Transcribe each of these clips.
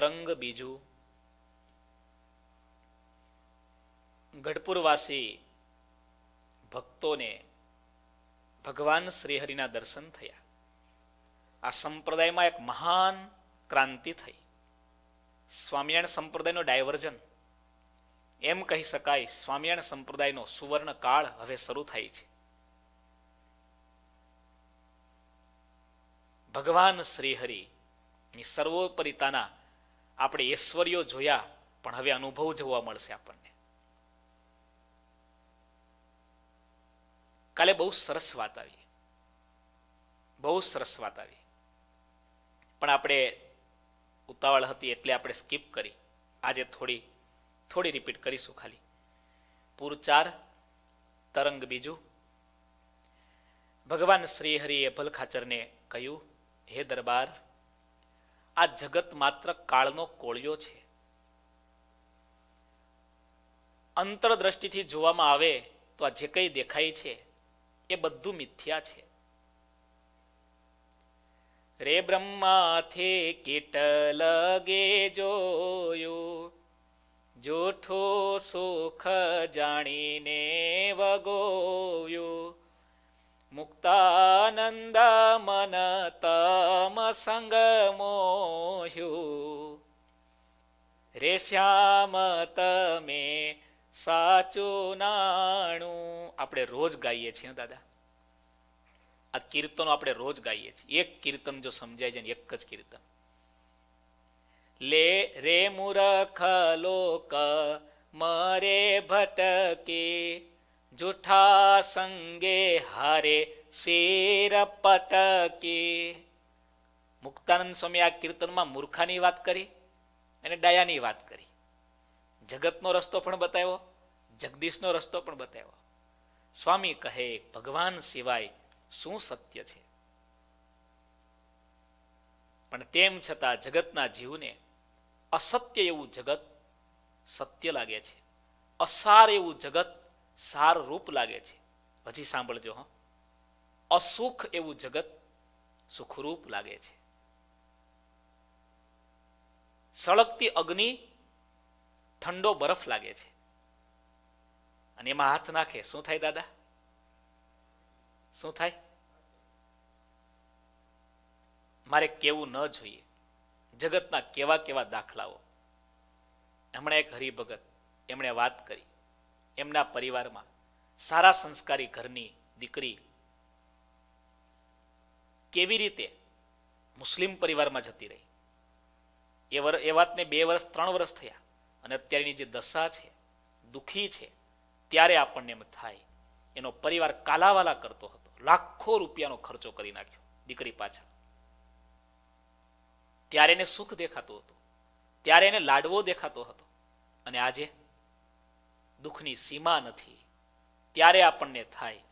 તરંગ બીજું ગઢપુરવાસી ભક્તોને ભગવાન શ્રીહરિના દર્શન થયા આ સંપ્રદાયમાં એક મહાન ક્રાંતિ થઈ સ્વામિનારાયણ સંપ્રદાયનો ડાયવર્ઝન એમ કહી શકાય સ્વામિનારાયણ સંપ્રદાયનો સુવર્ણ કાળ હવે શરૂ થાય છે ભગવાન ની સર્વોપરિતાના આપણે ઐશ્વર્યો જોયા પણ હવે અનુભવ જોવા મળશે આપણને કાલે બહુ સરસ વાત આવી બહુ સરસ વાત આવી પણ આપણે ઉતાવળ હતી એટલે આપણે સ્કીપ કરી આજે થોડી થોડી રિપીટ કરીશું ખાલી પૂર ચાર તરંગ બીજું ભગવાન શ્રી હરિએ ભલખાચરને કહ્યું હે દરબાર આ જગત માત્ર કાળનો કોળિયો છે અંતરદ્રષ્ટિથી જોવામાં આવે તો આ જે કંઈ દેખાય છે એ બધું મિથ્યા છે રે બ્રહ્માથે કીટ લગે જોયું જોઠો સુખ જાણીને વગોયું મુક્તાનંદ મન તમ સંગ મોહ્યું રે શ્યામ તમે સાચું નાણું આપણે રોજ ગાઈએ છીએ દાદા આ કીર્તનો આપણે રોજ ગાઈએ છીએ એક કીર્તન જો સમજાય જાય એક જ કીર્તન લે રે મુરખ લોક મરે ભટકે જૂઠા સંગે હારે શેર પટકે મુક્તાનંદ સ્વામી આ કીર્તનમાં મૂર્ખાની વાત કરી અને ડાયાની વાત કરી જગતનો રસ્તો પણ બતાવ્યો જગદીશનો રસ્તો પણ બતાવ્યો સ્વામી કહે ભગવાન સિવાય શું સત્ય છે પણ તેમ છતાં જગતના જીવને અસત્ય એવું જગત સત્ય લાગે છે અસાર એવું જગત સાર રૂપ લાગે છે હજી સાંભળજો હા અસુખ એવું જગત સુખરૂપ લાગે છે સળગતી અગ્નિ ઠંડો બરફ લાગે છે અને એમાં હાથ નાખે શું થાય દાદા શું થાય મારે કેવું ન જોઈએ જગતના કેવા કેવા દાખલાઓ હમણાં એક હરિભગત એમણે વાત કરી એમના પરિવારમાં સારા સંસ્કારી ઘરની દીકરી કેવી રીતે મુસ્લિમ પરિવારમાં જતી રહી એ વાતને બે વર્ષ ત્રણ વર્ષ થયા અને અત્યારની જે દશા છે દુઃખી છે ત્યારે આપણને એમ થાય એનો પરિવાર કાલાવાલા કરતો હતો લાખો રૂપિયાનો ખર્ચો કરી નાખ્યો દીકરી પાછળ ત્યારે એને સુખ દેખાતું હતું ત્યારે એને લાડવો દેખાતો હતો અને આજે દુઃખની સીમા નથી ત્યારે આપણને થાય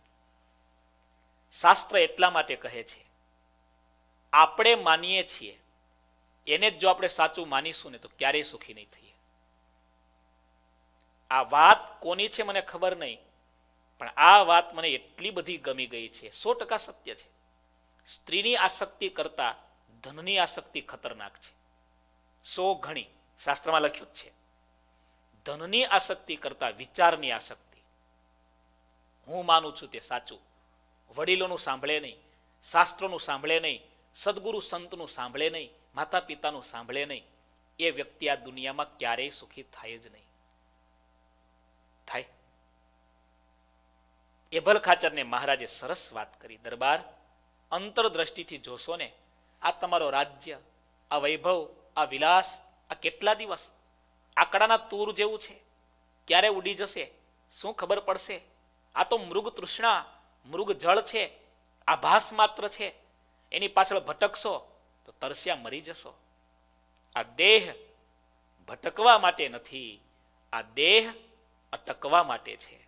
શાસ્ત્ર એટલા માટે કહે છે આપણે માનીએ છીએ એને જ જો આપણે સાચું માનીશું ને તો ક્યારેય સુખી નહીં થઈએ આ વાત કોની છે મને ખબર નહીં પણ આ વાત મને એટલી બધી ગમી ગઈ છે સો ટકા સત્ય છે સ્ત્રીની આસક્તિ કરતા ધનની આસક્તિ ખતરનાક છે સો ઘણી શાસ્ત્રમાં લખ્યું જ છે ધનની આસક્તિ કરતા વિચારની આસક્તિ હું માનું છું તે સાચું વડીલોનું સાંભળે નહીં શાસ્ત્રોનું સાંભળે નહીં સદગુરુ સંતનું સાંભળે નહીં માતા પિતાનું સાંભળે નહીં એ વ્યક્તિ આ દુનિયામાં ક્યારેય સુખી થાય જ નહીં થાય એભલ ખાચરને મહારાજે સરસ વાત કરી દરબાર અંતરદ્રષ્ટિથી જોશો ને આ તમારો રાજ્ય આ વૈભવ આ વિલાસ આ કેટલા દિવસ આકડાના તૂર જેવું છે ક્યારે ઉડી જશે શું ખબર પડશે આ તો મૃગ તૃષ્ણા મૃગ જળ છે આભાસ માત્ર છે એની પાછળ ભટકશો તો તરસ્યા મરી જશો આ દેહ ભટકવા માટે નથી આ દેહ અટકવા માટે છે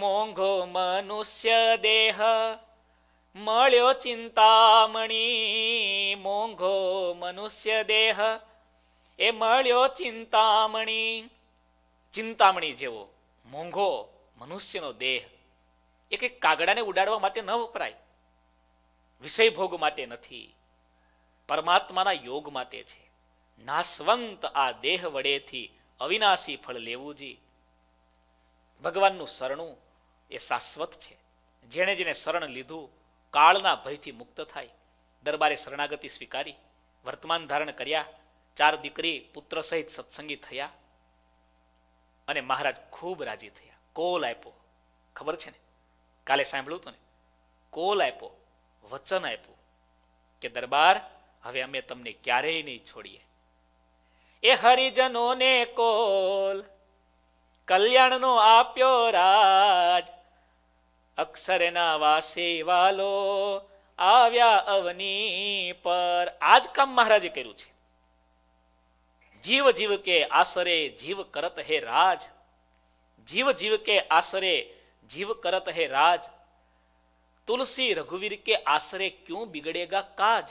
મોંઘો મનુષ્ય દેહ મળ્યો ચિંતામણી મોંઘો મનુષ્ય દેહ એ મળ્યો ચિંતામણી ચિંતામણી જેવો મોંઘો મનુષ્યનો દેહ એક એક કાગડાને ઉડાડવા માટે ન વપરાય વિષય ભોગ માટે નથી પરમાત્માના યોગ માટે છે નાસવંત આ દેહ વડેથી અવિનાશી ફળ લેવું જી ભગવાનનું શરણું એ શાશ્વત છે જેણે જેને શરણ લીધું કાળના ભયથી મુક્ત થાય દરબારે શરણાગતિ સ્વીકારી વર્તમાન ધારણ કર્યા ચાર દીકરી પુત્ર સહિત સત્સંગી થયા અને મહારાજ ખૂબ રાજી થયા કોલ આપ્યો ખબર છે ને કાલે સાંભળ્યું હતું ને કોલ આપ્યો વચન આપ્યું કે દરબાર હવે અમે તમને ક્યારેય નહીં છોડીએ એ હરિજનોને કોલ કલ્યાણનો આપ્યો રાજ અક્ષરના વાસે વાલો આવ્યા અવની પર આજ કામ મહારાજે કર્યું છે જીવ જીવ કે આશરે જીવ કરત હે રાજ જીવ જીવ કે આશરે જીવ કરત હે રાજ તુલસી રઘુવીર કે આશરે ક્યું બિગડેગા કાજ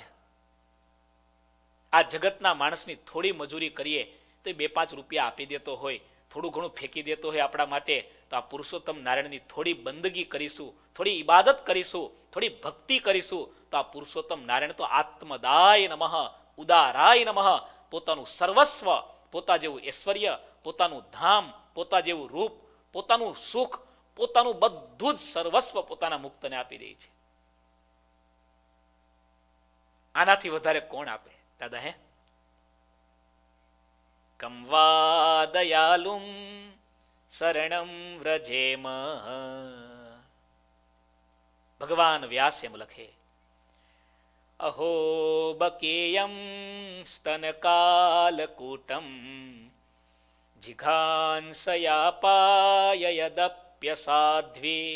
આ જગતના માણસની થોડી મજૂરી કરીએ તો બે પાંચ રૂપિયા આપી દેતો હોય થોડું ઘણું ફેંકી દેતો હોય આપણા માટે તો આ પુરુષોત્તમ નારાયણની થોડી બંદગી કરીશું થોડી ઇબાદત કરીશું થોડી ભક્તિ કરીશું તો આ પુરુષોત્તમ નારાયણ તો આત્મદાય નમઃ ઉદારાય નમઃ પોતાનું સર્વસ્વ પોતા જેવું ઐશ્વર્ય પોતાનું ધામ પોતા જેવું રૂપ પોતાનું સુખ પોતાનું બધું જ સર્વસ્વ પોતાના મુક્તને આપી દે છે આનાથી વધારે કોણ આપે દાદા હે કમવા દયાલુમ શરણમ વ્રજેમ ભગવાન વ્યાસ એમ લખે અહો બકેયમ સ્તન સ્તનકાલકૂટમ સાધ્વી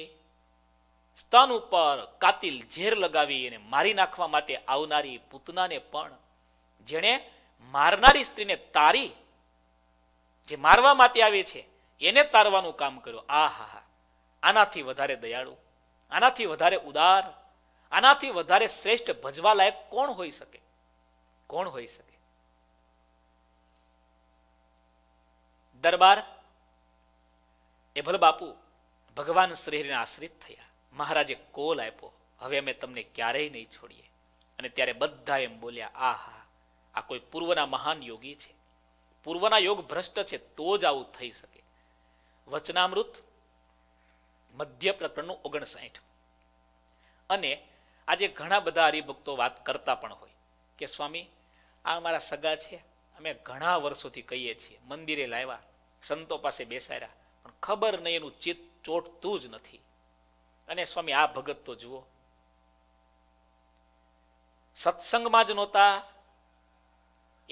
સ્તન ઉપર કાતિલ ઝેર લગાવી અને મારી નાખવા માટે આવનારી પૂતનાને પણ જેણે મારનારી સ્ત્રીને તારી જે મારવા માટે આવે છે એને તારવાનું કામ કર્યું આ હા હા આનાથી વધારે દયાળુ આનાથી વધારે ઉદાર આનાથી વધારે શ્રેષ્ઠ ભજવા લાયક કોણ હોઈ શકે કોણ હોઈ શકે દરબાર એ ભલ બાપુ ભગવાન શ્રીહરિને આશ્રિત થયા મહારાજે કોલ આપ્યો હવે અમે તમને ક્યારેય નહીં છોડીએ અને ત્યારે બધા એમ બોલ્યા આ આ કોઈ પૂર્વના મહાન યોગી છે પૂર્વના યોગ ભ્રષ્ટ છે તો જ આવું થઈ શકે વચનામૃત મધ્ય પ્રકરણનું ઓગણસાઠ અને આજે ઘણા બધા હરિભક્તો વાત કરતા પણ હોય કે સ્વામી આ અમારા સગા છે અમે ઘણા વર્ષોથી કહીએ છીએ મંદિરે લાવ્યા સંતો પાસે બેસાડ્યા પણ ખબર નહીં એનું ચિત્ત ચોટતું જ નથી અને સ્વામી આ ભગત તો જુઓ સત્સંગમાં જ નહોતા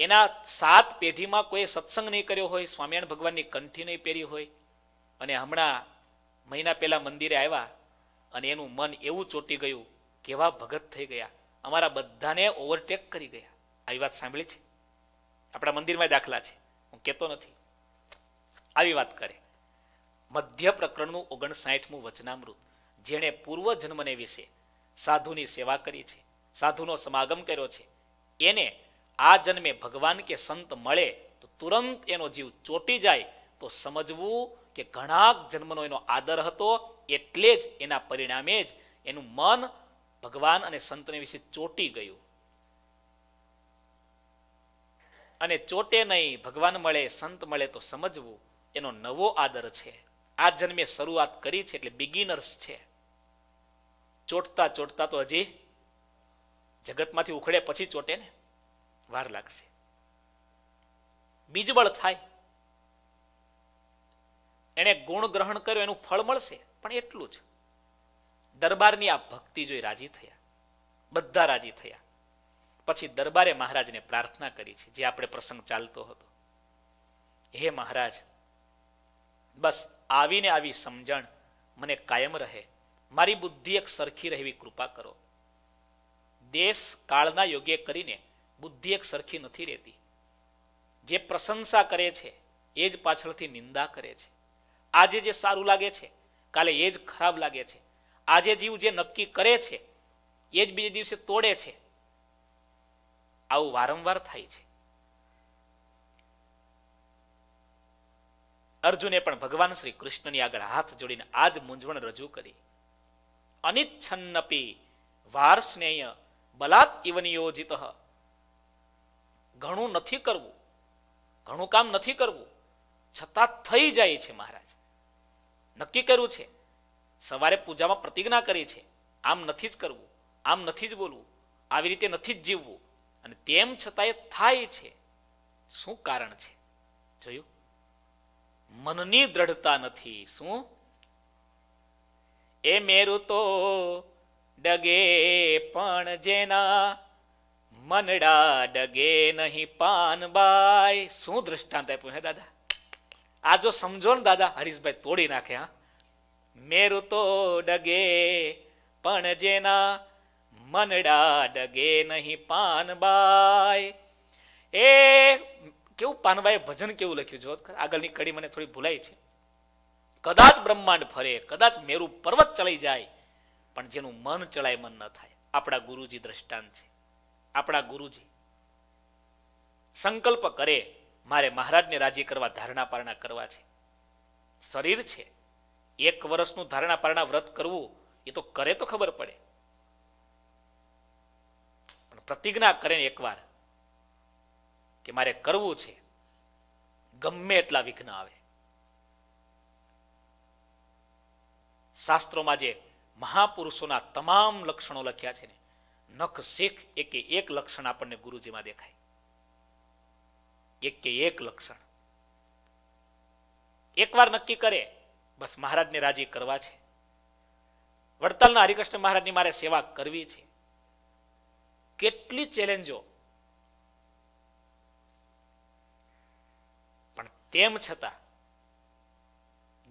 એના સાત પેઢીમાં કોઈ સત્સંગ નહીં કર્યો હોય સ્વામિનારાયણ ભગવાનની કંઠી નહીં પહેરી હોય અને હમણાં મહિના પહેલા મંદિરે આવ્યા અને એનું મન એવું ચોટી ગયું કેવા ભગત થઈ ગયા અમારા બધાને ઓવરટેક કરી ગયા આવી વાત સાંભળી છે આપણા મંદિરમાં દાખલા છે હું કહેતો નથી આવી વાત કરે મધ્ય પ્રકરણનું ઓગણસાઠમું વચનામૃત જેણે પૂર્વ જન્મને વિશે સાધુની સેવા કરી છે સાધુનો સમાગમ કર્યો છે એને આ જન્મે ભગવાન કે સંત મળે તો તુરંત એનો જીવ ચોટી જાય તો સમજવું કે ઘણા જન્મનો એનો આદર હતો એટલે જ એના પરિણામે જ એનું મન ભગવાન અને સંતને વિશે ચોટી ગયું અને ચોટે નહીં ભગવાન મળે સંત મળે તો સમજવું એનો નવો આદર છે આ જન્મે શરૂઆત કરી છે એટલે બિગિનર્સ છે ચોટતા ચોટતા તો હજી જગતમાંથી ઉખડે પછી ચોટે ને વાર લાગશે બીજબળ થાય એને ગુણ ગ્રહણ કર્યો એનું ફળ મળશે પણ એટલું જ દરબારની આ ભક્તિ જોઈ રાજી થયા બધા રાજી થયા પછી દરબારે મહારાજને પ્રાર્થના કરી છે જે આપણે પ્રસંગ ચાલતો હતો હે મહારાજ બસ આવીને આવી સમજણ મને કાયમ રહે મારી બુદ્ધિ એક સરખી રહેવી કૃપા કરો દેશ કાળના યોગ્ય કરીને બુદ્ધિ એક સરખી નથી રહેતી જે પ્રશંસા કરે છે એ જ પાછળથી નિંદા કરે છે આજે જે સારું લાગે છે કાલે એ જ ખરાબ લાગે છે આજે જીવ જે નક્કી કરે છે એ જ બીજે દિવસે તોડે છે આવું વારંવાર થાય છે અર્જુને પણ ભગવાન શ્રી કૃષ્ણની આગળ હાથ જોડીને આ જ મૂંઝવણ રજૂ કરી અનિચ્છન્નપી વાર સ્નેહ બલાત ઇવનિયોજિત ઘણું નથી કરવું ઘણું કામ નથી કરવું છતાં થઈ જાય છે મહારાજ નક્કી કર્યું છે સવારે પૂજામાં પ્રતિજ્ઞા કરી છે આમ નથી જ કરવું આમ નથી જ બોલવું આવી રીતે નથી જ જીવવું અને તેમ છતાં એ થાય છે શું કારણ છે જોયું મનની દ્રઢતા નથી શું એ મેરું તો ડગે પણ જેના મનડા ડગે નહીં પાન બાય શું દ્રષ્ટાંત આપ્યું હે દાદા આ જો સમજો ને દાદા હરીશભાઈ તોડી નાખે હા મેરુ તો ડગે પણ જેના મનડા ડગે નહીં પાનબાઈ એ કેવું પાનબાએ ભજન કેવું લખ્યું જો આગળની કડી મને થોડી ભૂલાઈ છે કદાચ બ્રહ્માંડ ફરે કદાચ મેરુ પર્વત ચલાઈ જાય પણ જેનું મન ચલાય મન ન થાય આપણા ગુરુજી દ્રષ્ટાંત છે આપણા ગુરુજી સંકલ્પ કરે મારે મહારાજને રાજી કરવા ધારણા પારણા કરવા છે શરીર છે એક વર્ષનું ધારણા પારણા વ્રત કરવું એ તો કરે તો ખબર પડે પણ પ્રતિજ્ઞા કરે ને એકવાર કે મારે કરવું છે ગમે એટલા વિઘ્ન આવે શાસ્ત્રોમાં જે મહાપુરુષોના તમામ લક્ષણો લખ્યા છે ને નખ શેખ એકે એક લક્ષણ આપણને ગુરુજીમાં દેખાય એક કે એક લક્ષણ એકવાર નક્કી કરે બસ મહારાજને રાજી કરવા છે વડતાલના હરિકૃષ્ણ મહારાજની મારે સેવા કરવી છે કેટલી ચેલેન્જો પણ તેમ છતાં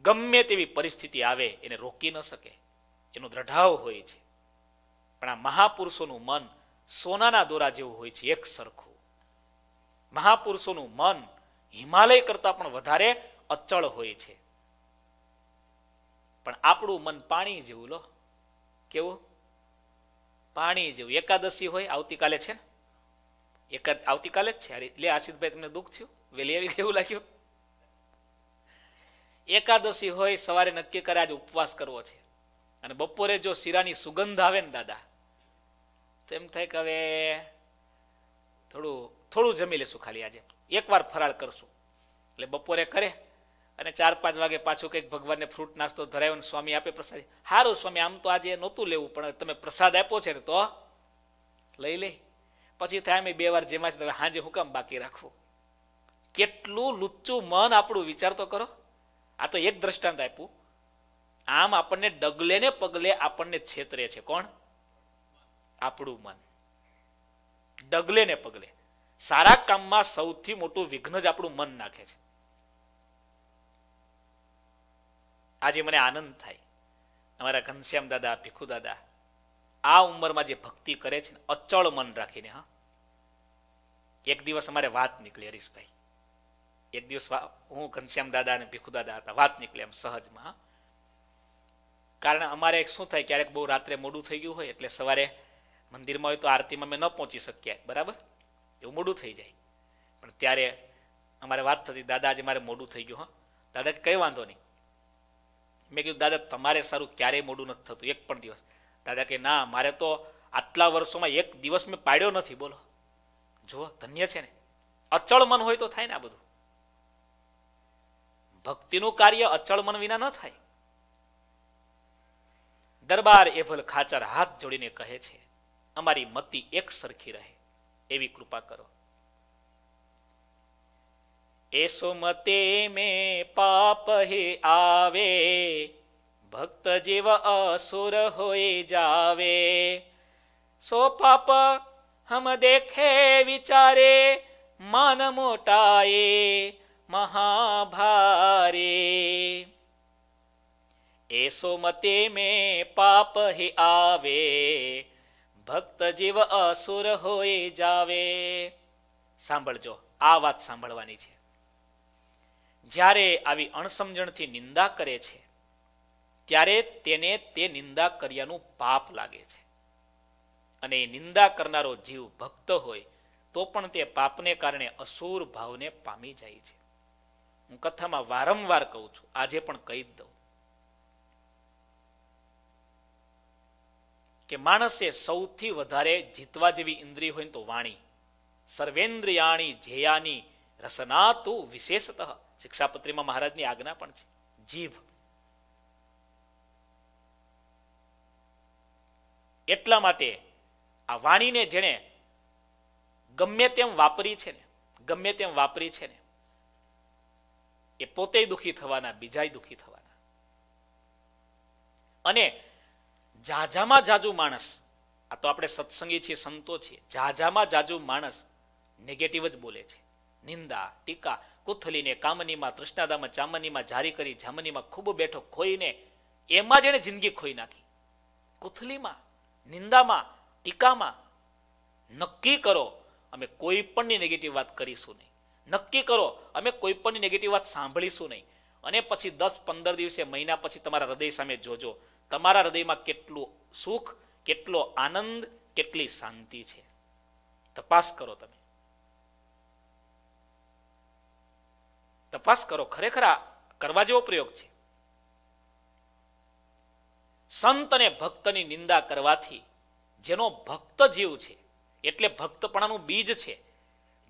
ગમે તેવી પરિસ્થિતિ આવે એને રોકી ન શકે એનો દ્રઢાવ હોય છે પણ આ મહાપુરુષોનું મન સોનાના દોરા જેવું હોય છે એક સરખું મહાપુરુષોનું મન હિમાલય કરતા પણ વધારે અચળ હોય છે પણ આપણું મન પાણી જેવું લો કેવું પાણી જેવું એકાદશી હોય આવતીકાલે છે ને એકાદ આવતીકાલે જ છે લે આશિતભાઈ તમને દુઃખ થયું વેલી આવી એવું લાગ્યું એકાદશી હોય સવારે નક્કી કરે આજે ઉપવાસ કરવો છે અને બપોરે જો શીરાની સુગંધ આવે ને દાદા તો એમ થાય કે હવે થોડું થોડું જમી લેશું ખાલી આજે એકવાર ફરાળ કરશું એટલે બપોરે કરે અને ચાર પાંચ વાગે પાછું કંઈક ભગવાનને ફ્રૂટ નાસ્તો ધરાયો અને સ્વામી આપે પ્રસાદ સારું સ્વામી આમ તો આજે નહોતું લેવું પણ તમે પ્રસાદ આપ્યો છે ને તો લઈ લઈ પછી થાય અમે બે વાર જેમાં છે હાજે હું કામ બાકી રાખવું કેટલું લુચ્ચું મન આપણું વિચાર તો કરો આ તો એક દ્રષ્ટાંત આપ્યું આમ આપણને ડગલે ને પગલે આપણને છેતરે છે કોણ આપણું મન ડગલે ને પગલે સારા કામમાં સૌથી મોટું વિઘ્ન જ આપણું મન નાખે છે આજે મને આનંદ થાય અમારા ઘનશ્યામ દાદા ભીખુ દાદા આ ઉંમરમાં જે ભક્તિ કરે છે અચળ મન રાખીને હા એક દિવસ અમારે વાત નીકળી હરીશભાઈ એક દિવસ હું ઘનશ્યામ દાદા અને ભીખુ દાદા હતા વાત નીકળી એમ સહજમાં કારણ અમારે શું થાય ક્યારેક બહુ રાત્રે મોડું થઈ ગયું હોય એટલે સવારે મંદિરમાં હોય તો આરતીમાં અમે ન પહોંચી શક્યા બરાબર એવું મોડું થઈ જાય પણ ત્યારે અમારે વાત થતી દાદા આજે મારે મોડું થઈ ગયું હા દાદા કંઈ વાંધો નહીં મેં કીધું દાદા તમારે સારું ક્યારેય મોડું નથી થતું એક પણ દિવસ દાદા કે ના મારે તો આટલા વર્ષોમાં એક દિવસ મેં પાડ્યો નથી બોલો જુઓ ધન્ય છે ને અચળ મન હોય તો થાય ને આ બધું ભક્તિનું કાર્ય અચળ મન વિના ન થાય દરબાર એભલ ખાચર હાથ જોડીને કહે છે અમારી મતિ એક સરખી રહે એવી કૃપા કરો એ સુમતે મે પાપ હે આવે ભક્ત જીવ અસુર હોઈ જાવે सो पाप हम देखे विचारे मान मोटाए महाभारे ऐसो मते में पाप ही आवे ભક્ત જીવ અસુર હોય જાવે સાંભળજો આ વાત સાંભળવાની છે જ્યારે આવી અણસમજણથી નિંદા કરે છે ત્યારે તેને તે નિંદા કર્યાનું પાપ લાગે છે અને એ નિંદા કરનારો જીવ ભક્ત હોય તો પણ તે પાપને કારણે અસુર ભાવને પામી જાય છે હું કથામાં વારંવાર કહું છું આજે પણ કહી દઉં કે માણસે સૌથી વધારે જીતવા જેવી ઇન્દ્રિય હોય તો વાણી સર્વેન્દ્રિયાણી ધ્યેયાની રસના તો વિશેષત શિક્ષાપત્રીમાં મહારાજની આજ્ઞા પણ છે જીભ એટલા માટે આ વાણીને જેણે ગમે તેમ વાપરી છે ને ગમે તેમ વાપરી છે ને એ પોતે દુઃખી થવાના બીજાય દુઃખી થવાના અને જાજામાં જાજુ માણસ આ તો આપણે સત્સંગી છીએ સંતો છીએ જાજામાં જાજુ માણસ નેગેટિવ જ બોલે છે નિંદા ટીકા કુથલીને કામનીમાં તૃષ્ણાદામાં ચામનીમાં જારી કરી જામનીમાં ખૂબ બેઠો ખોઈને એમાં જ એને જિંદગી ખોઈ નાખી કુથલીમાં નિંદામાં ટીકામાં નક્કી કરો અમે કોઈ પણની નેગેટિવ વાત કરીશું નહીં નક્કી કરો અમે કોઈ પણની નેગેટિવ વાત સાંભળીશું નહીં અને પછી દસ પંદર દિવસે મહિના પછી તમારા હૃદય સામે જોજો તમારા હૃદયમાં કેટલું સુખ કેટલો આનંદ કેટલી શાંતિ છે તપાસ કરો તમે તપાસ કરો ખરેખર કરવા જેવો પ્રયોગ છે સંત અને ભક્તની નિંદા કરવાથી જેનો ભક્ત જીવ છે એટલે ભક્તપણાનું બીજ છે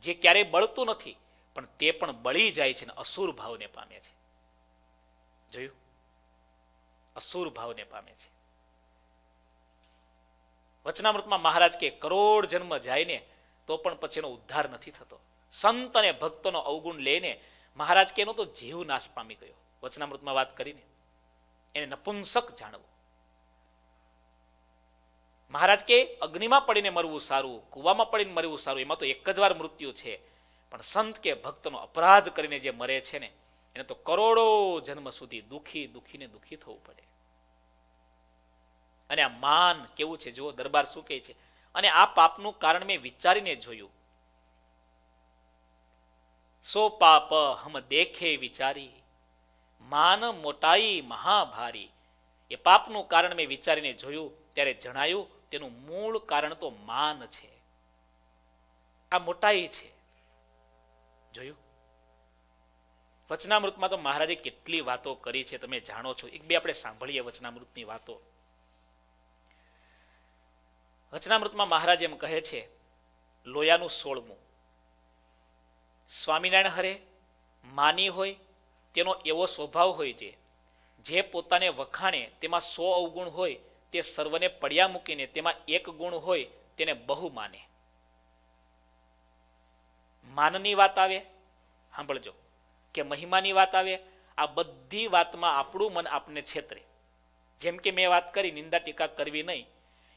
જે ક્યારેય બળતું નથી પણ તે પણ બળી જાય છે અને અસુર ભાવને પામે છે જોયું અસુર ભાવને પામે છે વચનામૃતમાં મહારાજ કે કરોડ જન્મ જાય ને તો પણ પછીનો ઉદ્ધાર નથી થતો સંત અને ભક્તોનો અવગુણ લઈને મહારાજ કે એનો તો જીવ નાશ પામી ગયો વચનામૃતમાં વાત કરીને એને નપુંસક જાણવું મહારાજ કે અગ્નિમાં પડીને મરવું સારું કુવામાં પડીને મરવું સારું એમાં તો એક જ વાર મૃત્યુ છે પણ સંત કે ભક્તનો અપરાધ કરીને જે મરે છે ને એને તો કરોડો જન્મ સુધી દુઃખી દુઃખીને દુઃખી થવું પડે અને આ માન કેવું છે જુઓ દરબાર શું કહે છે અને આ પાપનું કારણ મેં વિચારીને જોયું સો પાપ હમ દેખે વિચારી માન મોટાઈ મહાભારી એ પાપનું કારણ મેં વિચારીને જોયું ત્યારે જણાયું તેનું મૂળ કારણ તો માન છે આ મોટાઈ છે જોયું વચનામૃતમાં તો મહારાજે કેટલી વાતો કરી છે તમે જાણો છો એક બે આપણે સાંભળીએ વચનામૃતની વાતો વચનામૃતમાં મહારાજ એમ કહે છે લોયાનું સોળમું સ્વામિનારાયણ હરે માની હોય તેનો એવો સ્વભાવ હોય છે જે પોતાને વખાણે તેમાં સો અવગુણ હોય તે સર્વને પડ્યા મૂકીને તેમાં એક ગુણ હોય તેને બહુ માને માનની વાત આવે સાંભળજો કે મહિમાની વાત આવે આ બધી વાતમાં આપણું મન આપને છેતરે જેમ કે મેં વાત કરી નિંદા ટીકા કરવી નહીં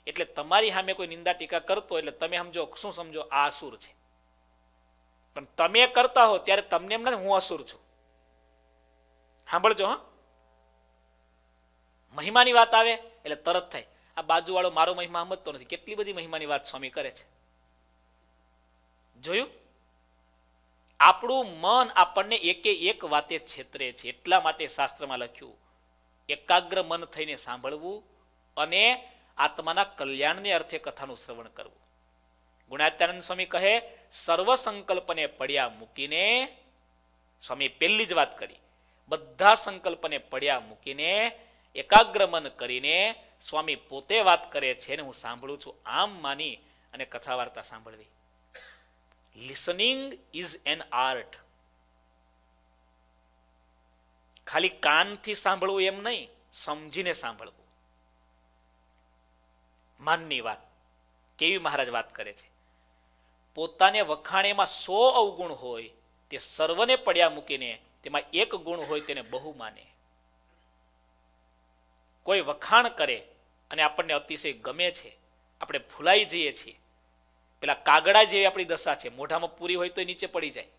એટલે તમારી સામે કોઈ નિંદા ટીકા કરતો એટલે તમે સમજો શું સમજો આ અસુર છે પણ તમે કરતા હો ત્યારે તમને એમ નથી હું અસુર છું સાંભળજો હા મહિમાની વાત આવે એટલે તરત થાય આ બાજુવાળો મારો મહિમા સમજતો નથી કેટલી બધી મહિમાની વાત સ્વામી કરે છે જોયું આપણું મન આપણને એકે એક વાતે છેતરે છે એટલા માટે શાસ્ત્રમાં લખ્યું એકાગ્ર મન થઈને સાંભળવું અને આત્માના કલ્યાણને અર્થે કથાનું શ્રવણ કરવું ગુણાત્યાનંદ સ્વામી કહે સર્વ સંકલ્પને પડ્યા મૂકીને સ્વામી પહેલી જ વાત કરી બધા સંકલ્પને પડ્યા મૂકીને એકાગ્ર મન કરીને સ્વામી પોતે વાત કરે છે ને હું સાંભળું છું આમ માની અને કથા વાર્તા સાંભળવી લિસનિંગ ઇઝ એન આર્ટ ખાલી કાનથી સાંભળવું એમ નહીં સમજીને સાંભળવું માનની વાત કેવી મહારાજ વાત કરે છે પોતાને વખાણેમાં સો અવગુણ હોય તે સર્વને પડ્યા મૂકીને તેમાં એક ગુણ હોય તેને બહુ માને કોઈ વખાણ કરે અને આપણને અતિશય ગમે છે આપણે ભૂલાઈ જઈએ છીએ પેલા કાગડા જેવી આપણી દશા છે મોઢામાં પૂરી હોય તો નીચે પડી જાય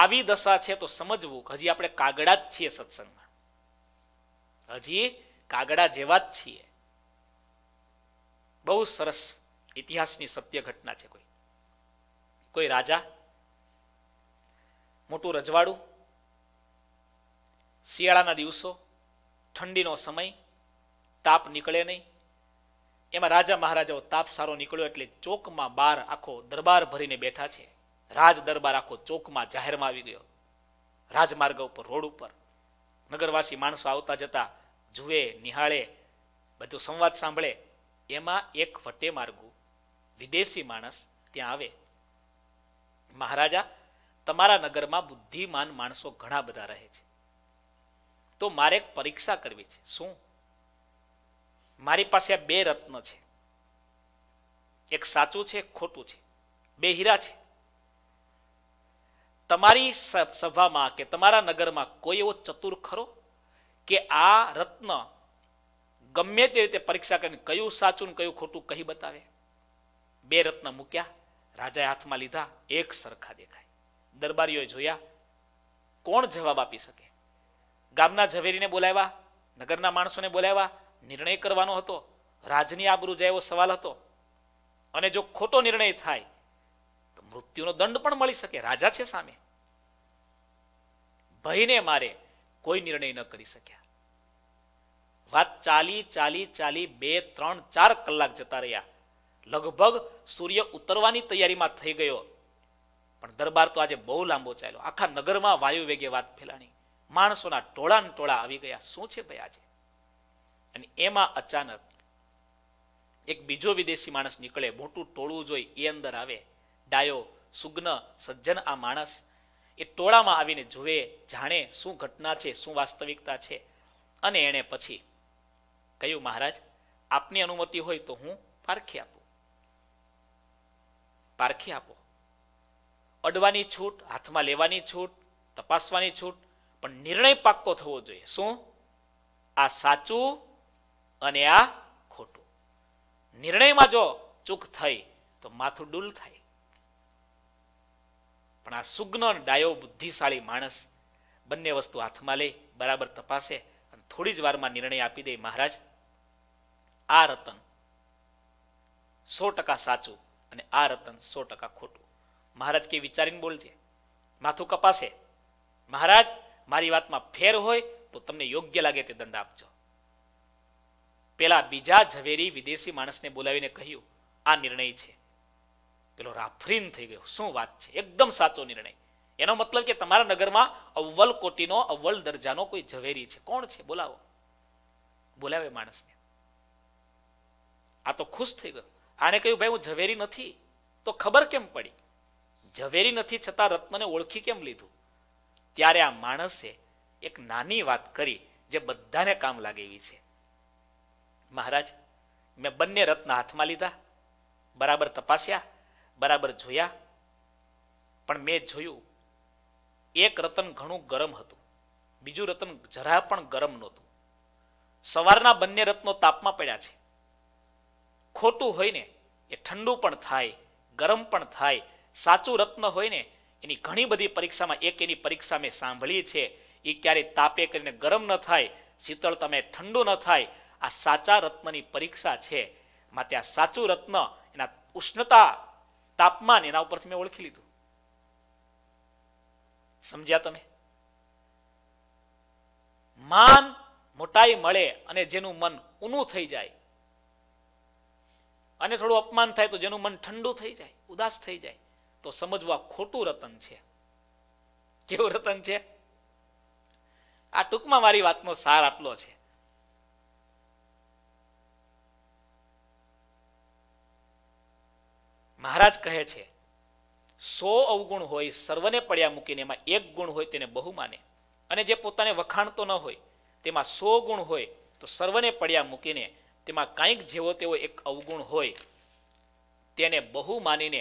આવી દશા છે તો સમજવું હજી આપણે કાગડા જ છીએ સત્સંગમાં હજી કાગડા જેવા જ છીએ બહુ સરસ ઇતિહાસની સત્ય ઘટના છે કોઈ કોઈ રાજા મોટું રજવાડું શિયાળાના દિવસો ઠંડીનો સમય તાપ નીકળે નહીં એમાં રાજા મહારાજાઓ તાપ સારો નીકળ્યો એટલે ચોકમાં બાર આખો દરબાર ભરીને બેઠા છે રાજ દરબાર આખો ચોકમાં જાહેરમાં આવી ગયો રાજમાર્ગ ઉપર રોડ ઉપર નગરવાસી માણસો આવતા જતા જુએ નિહાળે બધું સંવાદ સાંભળે એમાં એક વટે માર્ગુ વિદેશી માણસ ત્યાં આવે મહારાજા તમારા નગરમાં બુદ્ધિમાન માણસો ઘણા બધા રહે છે તો મારે એક પરીક્ષા કરવી છે શું મારી પાસે બે રત્ન છે એક સાચું છે ખોટું છે બે હીરા છે તમારી સભામાં કે તમારા નગરમાં કોઈ એવો ચતુર ખરો કે આ રત્ન ગમે તે રીતે પરીક્ષા કરીને કયું સાચું ને કયું ખોટું કહી બતાવે બે રત્ન મૂક્યા રાજાએ હાથમાં લીધા એક સરખા દેખાય દરબારીઓએ જોયા કોણ જવાબ આપી શકે ગામના ઝવેરીને બોલાવ્યા નગરના માણસોને બોલાવ્યા નિર્ણય કરવાનો હતો રાજની આબરૂ જાય એવો સવાલ હતો અને જો ખોટો નિર્ણય થાય તો મૃત્યુનો દંડ પણ મળી શકે રાજા છે સામે ભયને મારે કોઈ નિર્ણય ન કરી શક્યા વાત ચાલી ચાલી ચાલી બે ત્રણ ચાર કલાક જતા રહ્યા લગભગ સૂર્ય ઉતરવાની તૈયારીમાં થઈ ગયો પણ દરબાર તો આજે બહુ લાંબો ચાલ્યો આખા નગરમાં વાયુ વેગે વાત ફેલાણી માણસોના ટોળા ટોળા આવી ગયા શું છે ભાઈ આજે અને એમાં અચાનક એક બીજો વિદેશી માણસ નીકળે મોટું ટોળું જોઈ એ અંદર આવે ડાયો સુગ્ન સજ્જન આ માણસ એ ટોળામાં આવીને જુએ જાણે શું ઘટના છે શું વાસ્તવિકતા છે અને એણે પછી કહ્યું મહારાજ આપની અનુમતિ હોય તો હું પારખી આપું પારખી આપો અડવાની છૂટ હાથમાં લેવાની છૂટ તપાસવાની છૂટ પણ નિર્ણય પાક્કો થવો જોઈએ શું આ સાચું અને આ ખોટું નિર્ણયમાં જો ચૂક થઈ તો માથું ડૂલ થાય પણ આ સુગ્ન ડાયો બુદ્ધિશાળી માણસ બંને વસ્તુ હાથમાં લે બરાબર તપાસે અને થોડી જ વારમાં નિર્ણય આપી દે મહારાજ આ રતન સો ટકા સાચું અને આ રતન સો ટકા ખોટું મહારાજ કે વિચારીને બોલજે માથું કપાસે મહારાજ મારી વાતમાં ફેર હોય તો તમને યોગ્ય લાગે તે દંડ આપજો પેલા બીજા ઝવેરી વિદેશી માણસને બોલાવીને કહ્યું આ નિર્ણય છે પેલો રાફરીન થઈ ગયો શું વાત છે એકદમ સાચો નિર્ણય એનો મતલબ કે તમારા નગરમાં અવ્વલ કોટીનો અવ્વલ દરજાનો કોઈ ઝવેરી છે કોણ છે બોલાવો બોલાવે માણસને આ તો ખુશ થઈ ગયો આણે કહ્યું ભાઈ હું ઝવેરી નથી તો ખબર કેમ પડી ઝવેરી નથી છતાં રત્નને ઓળખી કેમ લીધું ત્યારે આ માણસે એક નાની વાત કરી જે બધાને કામ લાગે એવી છે મહારાજ મેં બંને રત્ન હાથમાં લીધા બરાબર તપાસ્યા બરાબર જોયા પણ મેં જોયું એક રતન ઘણું ગરમ હતું બીજું રતન જરા પણ ગરમ નહોતું સવારના બંને રત્નો તાપમાં પડ્યા છે ખોટું હોય ને એ ઠંડુ પણ થાય ગરમ પણ થાય સાચું રત્ન હોય ને એની ઘણી બધી પરીક્ષામાં એક એની પરીક્ષા મેં સાંભળી છે એ ક્યારેય તાપે કરીને ગરમ ન થાય શીતળ તમે ઠંડુ ન થાય આ સાચા રત્નની પરીક્ષા છે માટે આ સાચું રત્ન એના ઉષ્ણતા તાપમાન એના ઉપરથી મેં ઓળખી લીધું સમજ્યા તમે માન મોટાઈ મળે અને જેનું મન ઊનું થઈ જાય અને થોડું અપમાન થાય તો જેનું મન ઠંડુ થઈ જાય ઉદાસ થઈ જાય તો સમજવા ખોટું રતન છે કેવું રતન છે આ ટૂંકમાં મારી વાતનો સાર આટલો છે મહારાજ કહે છે સો અવગુણ હોય સર્વને પડ્યા મૂકીને એમાં એક ગુણ હોય તેને બહુ માને અને જે પોતાને વખાણતો ન હોય તેમાં સો ગુણ હોય તો સર્વને પડ્યા મૂકીને તેમાં કાંઈક જેવો તેવો એક અવગુણ હોય તેને બહુ માનીને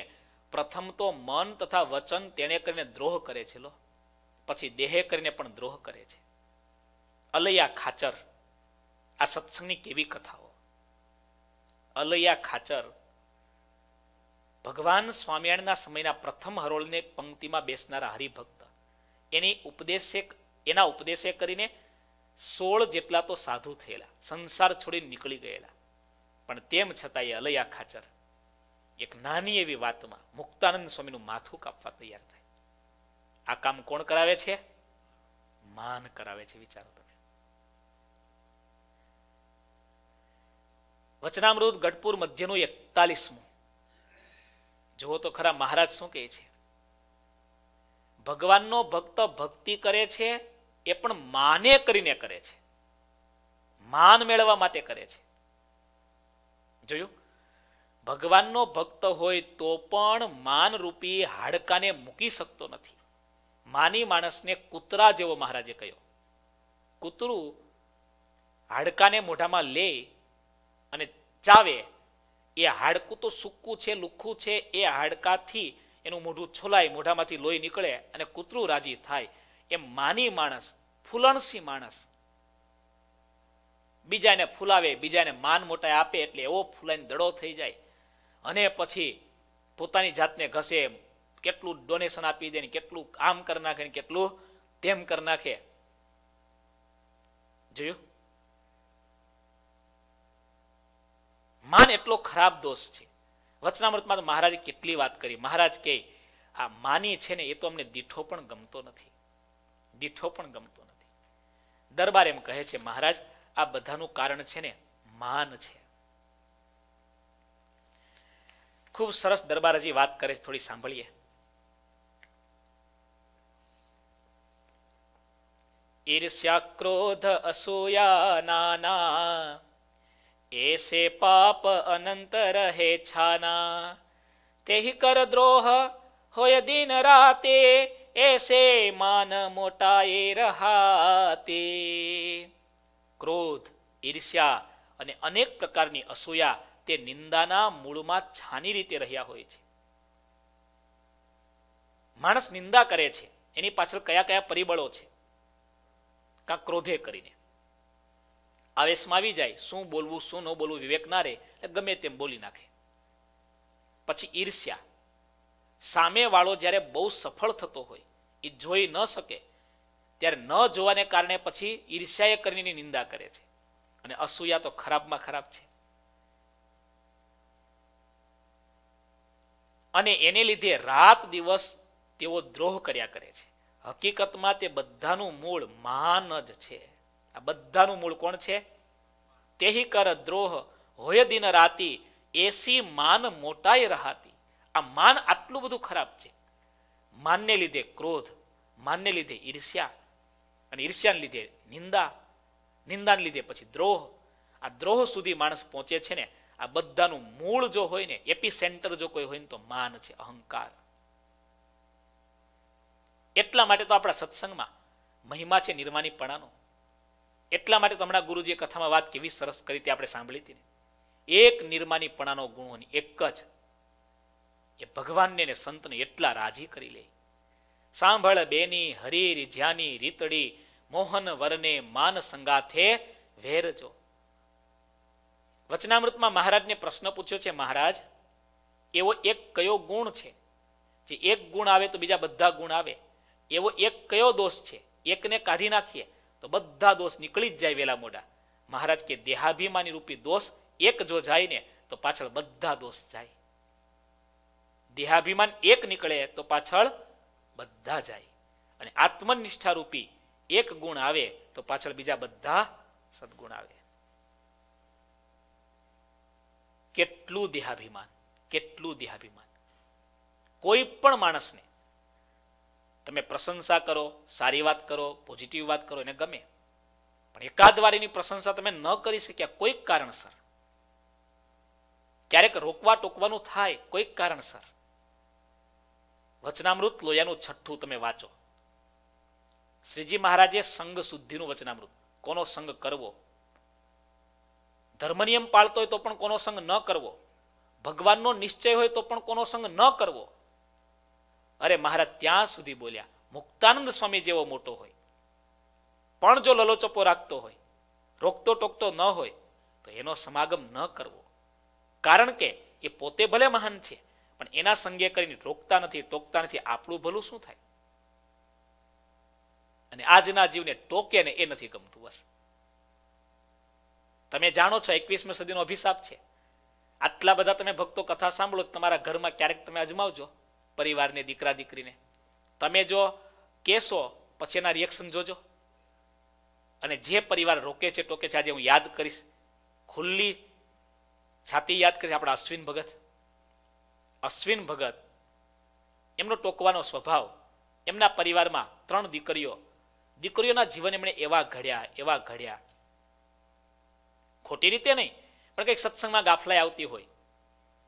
પ્રથમ તો મન તથા વચન તેને કરીને દ્રોહ કરે છે લો પછી દેહે કરીને પણ દ્રોહ કરે છે અલૈયા ખાચર આ સત્સંગની કેવી કથાઓ અલૈયા ખાચર ભગવાન સ્વામિનારાયણના સમયના પ્રથમ હરોળને પંક્તિમાં બેસનારા હરિભક્ત એની ઉપદેશે એના ઉપદેશે કરીને સોળ જેટલા તો સાધુ થયેલા સંસાર છોડી નીકળી ગયેલા પણ તેમ છતાં એ અલયા ખાચર એક નાની એવી વાતમાં મુક્તાનંદ સ્વામીનું માથું કાપવા તૈયાર થાય આ કામ કોણ કરાવે છે માન કરાવે છે વિચારો તમે વચનામૃત ગઢપુર મધ્યનું એકતાલીસમું જુઓ તો ખરા મહારાજ શું કહે છે ભગવાનનો ભક્ત ભક્તિ કરે છે એ પણ માને કરીને કરે છે માન મેળવવા માટે કરે છે જોયું ભગવાનનો ભક્ત હોય તો પણ માન રૂપી હાડકાને મૂકી શકતો નથી માની માણસને કૂતરા જેવો મહારાજે કહ્યો કૂતરું હાડકાને મોઢામાં લે અને ચાવે એ હાડકું તો સૂકું છે લુખ્ખું છે એ હાડકાથી એનું મોઢું છોલાય મોઢામાંથી લોહી નીકળે અને કૂતરું રાજી થાય એમ માની માણસ ફૂલણસી માણસ બીજાને ફૂલાવે બીજાને માન મોટા આપે એટલે એવો ફૂલાઈને દડો થઈ જાય અને પછી પોતાની જાતને ઘસે કેટલું ડોનેશન આપી દે ને કેટલું કામ કરી નાખે ને કેટલું તેમ કરી નાખે જોયું માન એટલો ખરાબ દોષ છે વચનામૃતમાં મહારાજે કેટલી વાત કરી મહારાજ કે આ માની છે ને એ તો અમને દીઠો પણ ગમતો નથી દીઠો પણ ગમતો નથી દરબાર એમ કહે છે મહારાજ આ બધાનું કારણ છે ને માન છે ખૂબ સરસ દરબારજી વાત કરે થોડી સાંભળીએ ઈર્ષ્યા ક્રોધ અસૂયા નાના એસે પાપ पाप अनंत છાના छाना तेहि कर द्रोह होय दिन राते ऐसे मान મોટાએ રહાતે ક્રોધ ઈર્ષ્યા અને અનેક પ્રકારની અસૂયા તે નિંદાના મૂળમાં છાની રીતે રહ્યા હોય છે માણસ નિંદા કરે છે એની પાછળ કયા કયા પરિબળો છે કાં ક્રોધે કરીને આવેશમાં આવી જાય શું બોલવું શું ન બોલવું વિવેક ના રહે ગમે તેમ બોલી નાખે પછી ઈર્ષ્યા સામેવાળો જ્યારે બહુ સફળ થતો હોય એ જોઈ ન શકે ત્યારે ન જોવાને કારણે પછી ઈર્ષ્યાએ કરીને નિંદા કરે છે અને અસૂયા તો ખરાબમાં ખરાબ છે અને એને લીધે રાત દિવસ તેઓ દ્રોહ કર્યા કરે છે હકીકતમાં તે બધાનું મૂળ માન જ છે આ બધાનું મૂળ કોણ છે તેહી કર દ્રોહ હોય દિન રાતી એસી માન મોટાઈ રહાતી આ માન આટલું બધું ખરાબ છે માનને લીધે ક્રોધ માનને લીધે ઈર્ષ્યા અને ઈર્ષ્યાને લીધે નિંદા નિંદાને લીધે પછી દ્રોહ આ દ્રોહ સુધી માણસ પહોંચે છે ને આ બધાનું મૂળ જો હોય ને એપી સેન્ટર જો કોઈ હોય ને તો માન છે અહંકાર એટલા માટે તો આપણા સત્સંગમાં મહિમા છે નિર્માનીપણાનો એટલા માટે તો હમણાં ગુરુજીએ કથામાં વાત કેવી સરસ કરી આપણે સાંભળી હતી ને એક નિર્માની પણાનો ગુણ એક જ એ ભગવાનને સંતને એટલા રાજી કરી લે સાંભળ બેની હરીર જ્યાની રીતડી મોહન વરને માન સંગાથે વેરજો વચનામૃતમાં મહારાજને પ્રશ્ન પૂછ્યો છે મહારાજ એવો એક કયો ગુણ છે જે એક ગુણ આવે તો બીજા બધા ગુણ આવે એવો એક કયો દોષ છે એકને કાઢી નાખીએ તો બધા દોષ નીકળી જ જાય વેલા મોડા મહારાજ કે દેહાભિમાની રૂપી દોષ એક જો જાય ને તો પાછળ બધા દોષ જાય દેહાભિમાન એક નીકળે તો પાછળ બધા જાય અને આત્મનિષ્ઠા રૂપી એક ગુણ આવે તો પાછળ બીજા બધા સદગુણ આવે કેટલું દેહાભિમાન કેટલું દેહાભિમાન કોઈ પણ માણસને તમે પ્રશંસા કરો સારી વાત કરો પોઝિટિવ વાત કરો એને ગમે પણ એકાદ વારીની પ્રશંસા તમે ન કરી શક્યા કોઈક કારણસર ક્યારેક રોકવા ટોકવાનું થાય કોઈક કારણસર વચનામૃત લોયાનું છઠ્ઠું તમે વાંચો શ્રીજી મહારાજે સંઘ શુદ્ધિનું વચનામૃત કોનો સંગ કરવો ધર્મનિયમ પાળતો હોય તો પણ કોનો સંઘ ન કરવો ભગવાનનો નિશ્ચય હોય તો પણ કોનો સંગ ન કરવો અરે મહારાજ ત્યાં સુધી બોલ્યા મુક્તાનંદ સ્વામી જેવો મોટો હોય પણ જો લલોચપો રાખતો હોય રોકતો ટોકતો ન હોય તો એનો સમાગમ ન કરવો કારણ કે એ પોતે ભલે મહાન છે પણ એના સંગે કરીને રોકતા નથી ટોકતા નથી આપણું ભલું શું થાય અને આજના જીવને ટોકે ને એ નથી ગમતું બસ તમે જાણો છો એકવીસમી સદીનો અભિશાપ છે આટલા બધા તમે ભક્તો કથા સાંભળો તમારા ઘરમાં ક્યારેક તમે અજમાવજો પરિવારને દીકરા દીકરીને તમે જો કહેશો પછી એના રિએક્શન જોજો અને જે પરિવાર રોકે છે ટોકે છે આજે હું યાદ કરીશ ખુલ્લી છાતી યાદ કરીશ આપણા અશ્વિન ભગત અશ્વિન ભગત એમનો ટોકવાનો સ્વભાવ એમના પરિવારમાં ત્રણ દીકરીઓ દીકરીઓના જીવન એમણે એવા ઘડ્યા એવા ઘડ્યા ખોટી રીતે નહીં પણ કંઈક સત્સંગમાં ગાફલાઈ આવતી હોય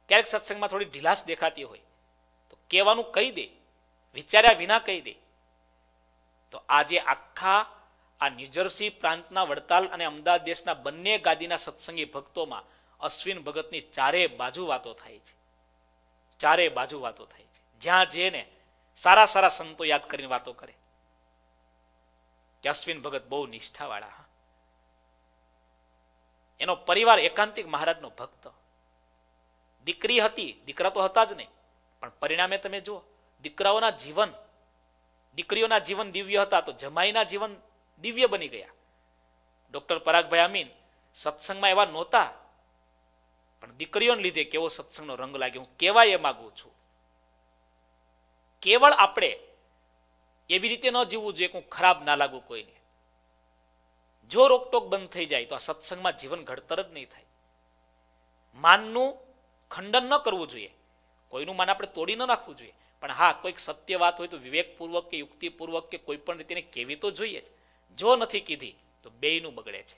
ક્યારેક સત્સંગમાં થોડી ઢીલાશ દેખાતી હોય કહેવાનું કહી દે વિચાર્યા વિના કહી દે તો આજે આખા આ ન્યુજર્સી પ્રાંતના વડતાલ અને અમદાવાદ દેશના બંને ગાદીના સત્સંગી ભક્તોમાં અશ્વિન ભગતની ચારે બાજુ વાતો થાય છે ચારે બાજુ વાતો થાય છે જ્યાં જઈને સારા સારા સંતો યાદ કરીને વાતો કરે કે અશ્વિન ભગત બહુ નિષ્ઠાવાળા એનો પરિવાર એકાંતિક મહારાજનો ભક્ત દીકરી હતી દીકરા તો હતા જ નહીં પણ પરિણામે તમે જુઓ દીકરાઓના જીવન દીકરીઓના જીવન દિવ્ય હતા તો જમાઈના જીવન દિવ્ય બની ગયા ડોક્ટર પરાગભાઈ અમીન સત્સંગમાં એવા નહોતા પણ દીકરીઓને લીધે કેવો સત્સંગનો રંગ લાગ્યો હું કહેવાય એ માગું છું કેવળ આપણે એવી રીતે ન જીવવું જોઈએ કે હું ખરાબ ના લાગુ કોઈને જો રોકટોક બંધ થઈ જાય તો આ સત્સંગમાં જીવન ઘડતર જ નહીં થાય માનનું ખંડન ન કરવું જોઈએ કોઈનું માન આપણે તોડી ન નાખવું જોઈએ પણ હા કોઈક સત્ય વાત હોય તો વિવેકપૂર્વક કે યુક્તિપૂર્વક કે કોઈ પણ રીતે કેવી તો જોઈએ જ જો નથી કીધી તો બેયનું બગડે છે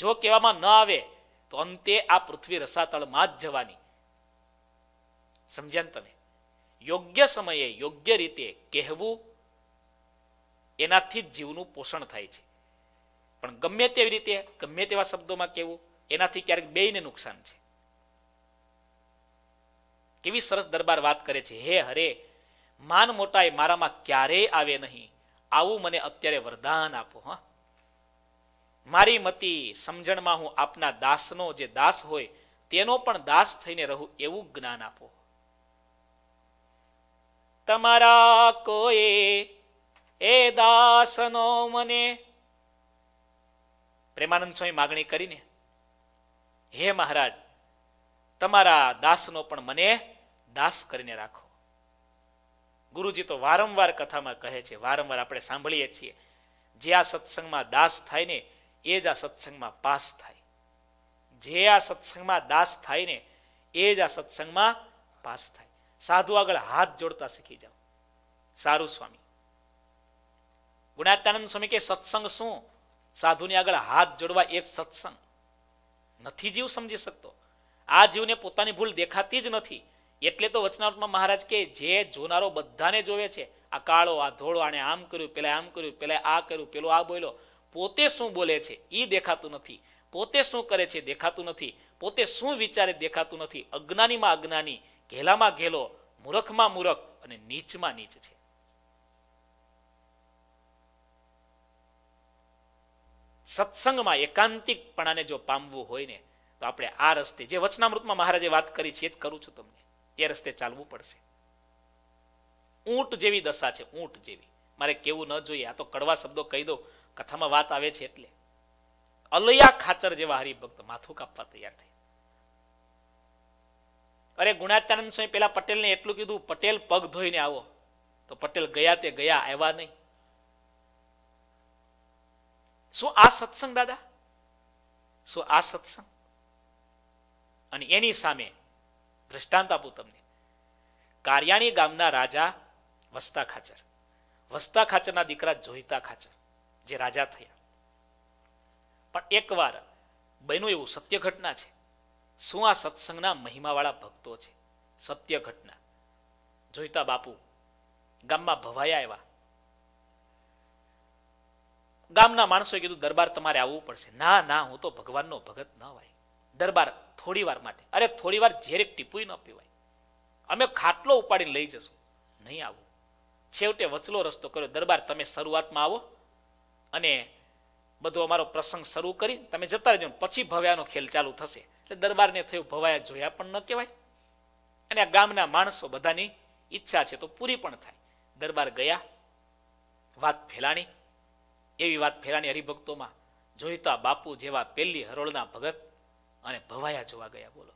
જો કહેવામાં ન આવે તો અંતે આ પૃથ્વી રસાતળમાં જ જવાની સમજ્યા તમે યોગ્ય સમયે યોગ્ય રીતે કહેવું એનાથી જ જીવનું પોષણ થાય છે પણ ગમે તેવી રીતે ગમે તેવા શબ્દોમાં કહેવું એનાથી ક્યારેક બેયને નુકસાન છે કેવી સરસ દરબાર વાત કરે છે હે હરે માન મોટાઈ મારામાં ક્યારેય આવે નહીં આવું મને અત્યારે વરદાન આપો હા મારી મતિ સમજણમાં હું આપના દાસનો જે દાસ હોય તેનો પણ દાસ થઈને રહું એવું જ્ઞાન આપો તમારા કોઈ એ દાસનો મને પ્રેમાનંદ સ્વામી માગણી કરીને હે મહારાજ તમારા દાસનો પણ મને દાસ કરીને રાખો ગુરુજી તો વારંવાર કથામાં કહે છે વારંવાર આપણે સાંભળીએ છીએ જે આ સત્સંગમાં દાસ થાય ને એ જ આ સત્સંગમાં પાસ થાય જે આ સત્સંગમાં દાસ થાય ને એ જ આ સત્સંગમાં પાસ થાય સાધુ આગળ હાથ જોડતા શીખી જાઓ સારું સ્વામી ગુણાત્યાનંદ સ્વામી કે સત્સંગ શું સાધુની આગળ હાથ જોડવા એ જ સત્સંગ નથી જીવ સમજી શકતો આ જીવને પોતાની ભૂલ દેખાતી જ નથી એટલે તો વચનાવતમાં મહારાજ કે જે જોનારો બધાને જોવે છે આ કાળો આ ધોળો આને આમ કર્યું પેલા આમ કર્યું પેલા આ કર્યું પેલો આ બોલ્યો પોતે શું બોલે છે એ દેખાતું નથી પોતે શું કરે છે દેખાતું નથી પોતે શું વિચારે દેખાતું નથી અજ્ઞાનીમાં અજ્ઞાની ઘેલામાં ઘેલો મૂરખમાં મૂરખ અને નીચમાં નીચ છે સત્સંગમાં એકાંતિકપણાને જો પામવું હોય ને તો આપણે આ રસ્તે જે વચનામૃતમાં મહારાજે વાત કરી છે એ જ કરું છું તમને એ રસ્તે ચાલવું પડશે ઊંટ જેવી દશા છે ઊંટ જેવી મારે કેવું ન જોઈએ આ તો કડવા શબ્દો કહી દો કથામાં વાત આવે છે એટલે અલયા ખાચર જેવા હરિભક્ત માથું કાપવા તૈયાર થઈ અરે ગુણાત્યાનંદ સ્વામી પેલા પટેલને એટલું કીધું પટેલ પગ ધોઈને આવો તો પટેલ ગયા તે ગયા આવ્યા નહીં શું આ સત્સંગ દાદા શું આ સત્સંગ અને એની સામે દ્રષ્ટાંત આપું તમને કારિયાણી ગામના રાજા વસ્તા ખાચર વસ્તા ખાચરના દીકરા જોઈતા ખાચર જે રાજા થયા પણ એકવાર બન્યું એવું સત્ય ઘટના છે શું આ સત્સંગના મહિમાવાળા ભક્તો છે સત્ય ઘટના જોઈતા બાપુ ગામમાં ભવાયા એવા ગામના માણસોએ કીધું દરબાર તમારે આવવું પડશે ના ના હું તો ભગવાનનો ભગત ન હોય દરબાર થોડી વાર માટે અરે થોડી વાર ઝેરેક ટીપુય ન પીવાય અમે ખાટલો ઉપાડીને લઈ જશું નહીં આવું છેવટે વચલો રસ્તો કર્યો દરબાર તમે શરૂઆતમાં આવો અને બધો અમારો પ્રસંગ શરૂ કરી તમે જતા રહેજો પછી ભવ્યાનો ખેલ ચાલુ થશે એટલે દરબારને થયું ભવાયા જોયા પણ ન કહેવાય અને આ ગામના માણસો બધાની ઈચ્છા છે તો પૂરી પણ થાય દરબાર ગયા વાત ફેલાણી એવી વાત ફેલાણી હરિભક્તોમાં જોઈતા બાપુ જેવા પેલી હરોળના ભગત અને ભવાયા જોવા ગયા બોલો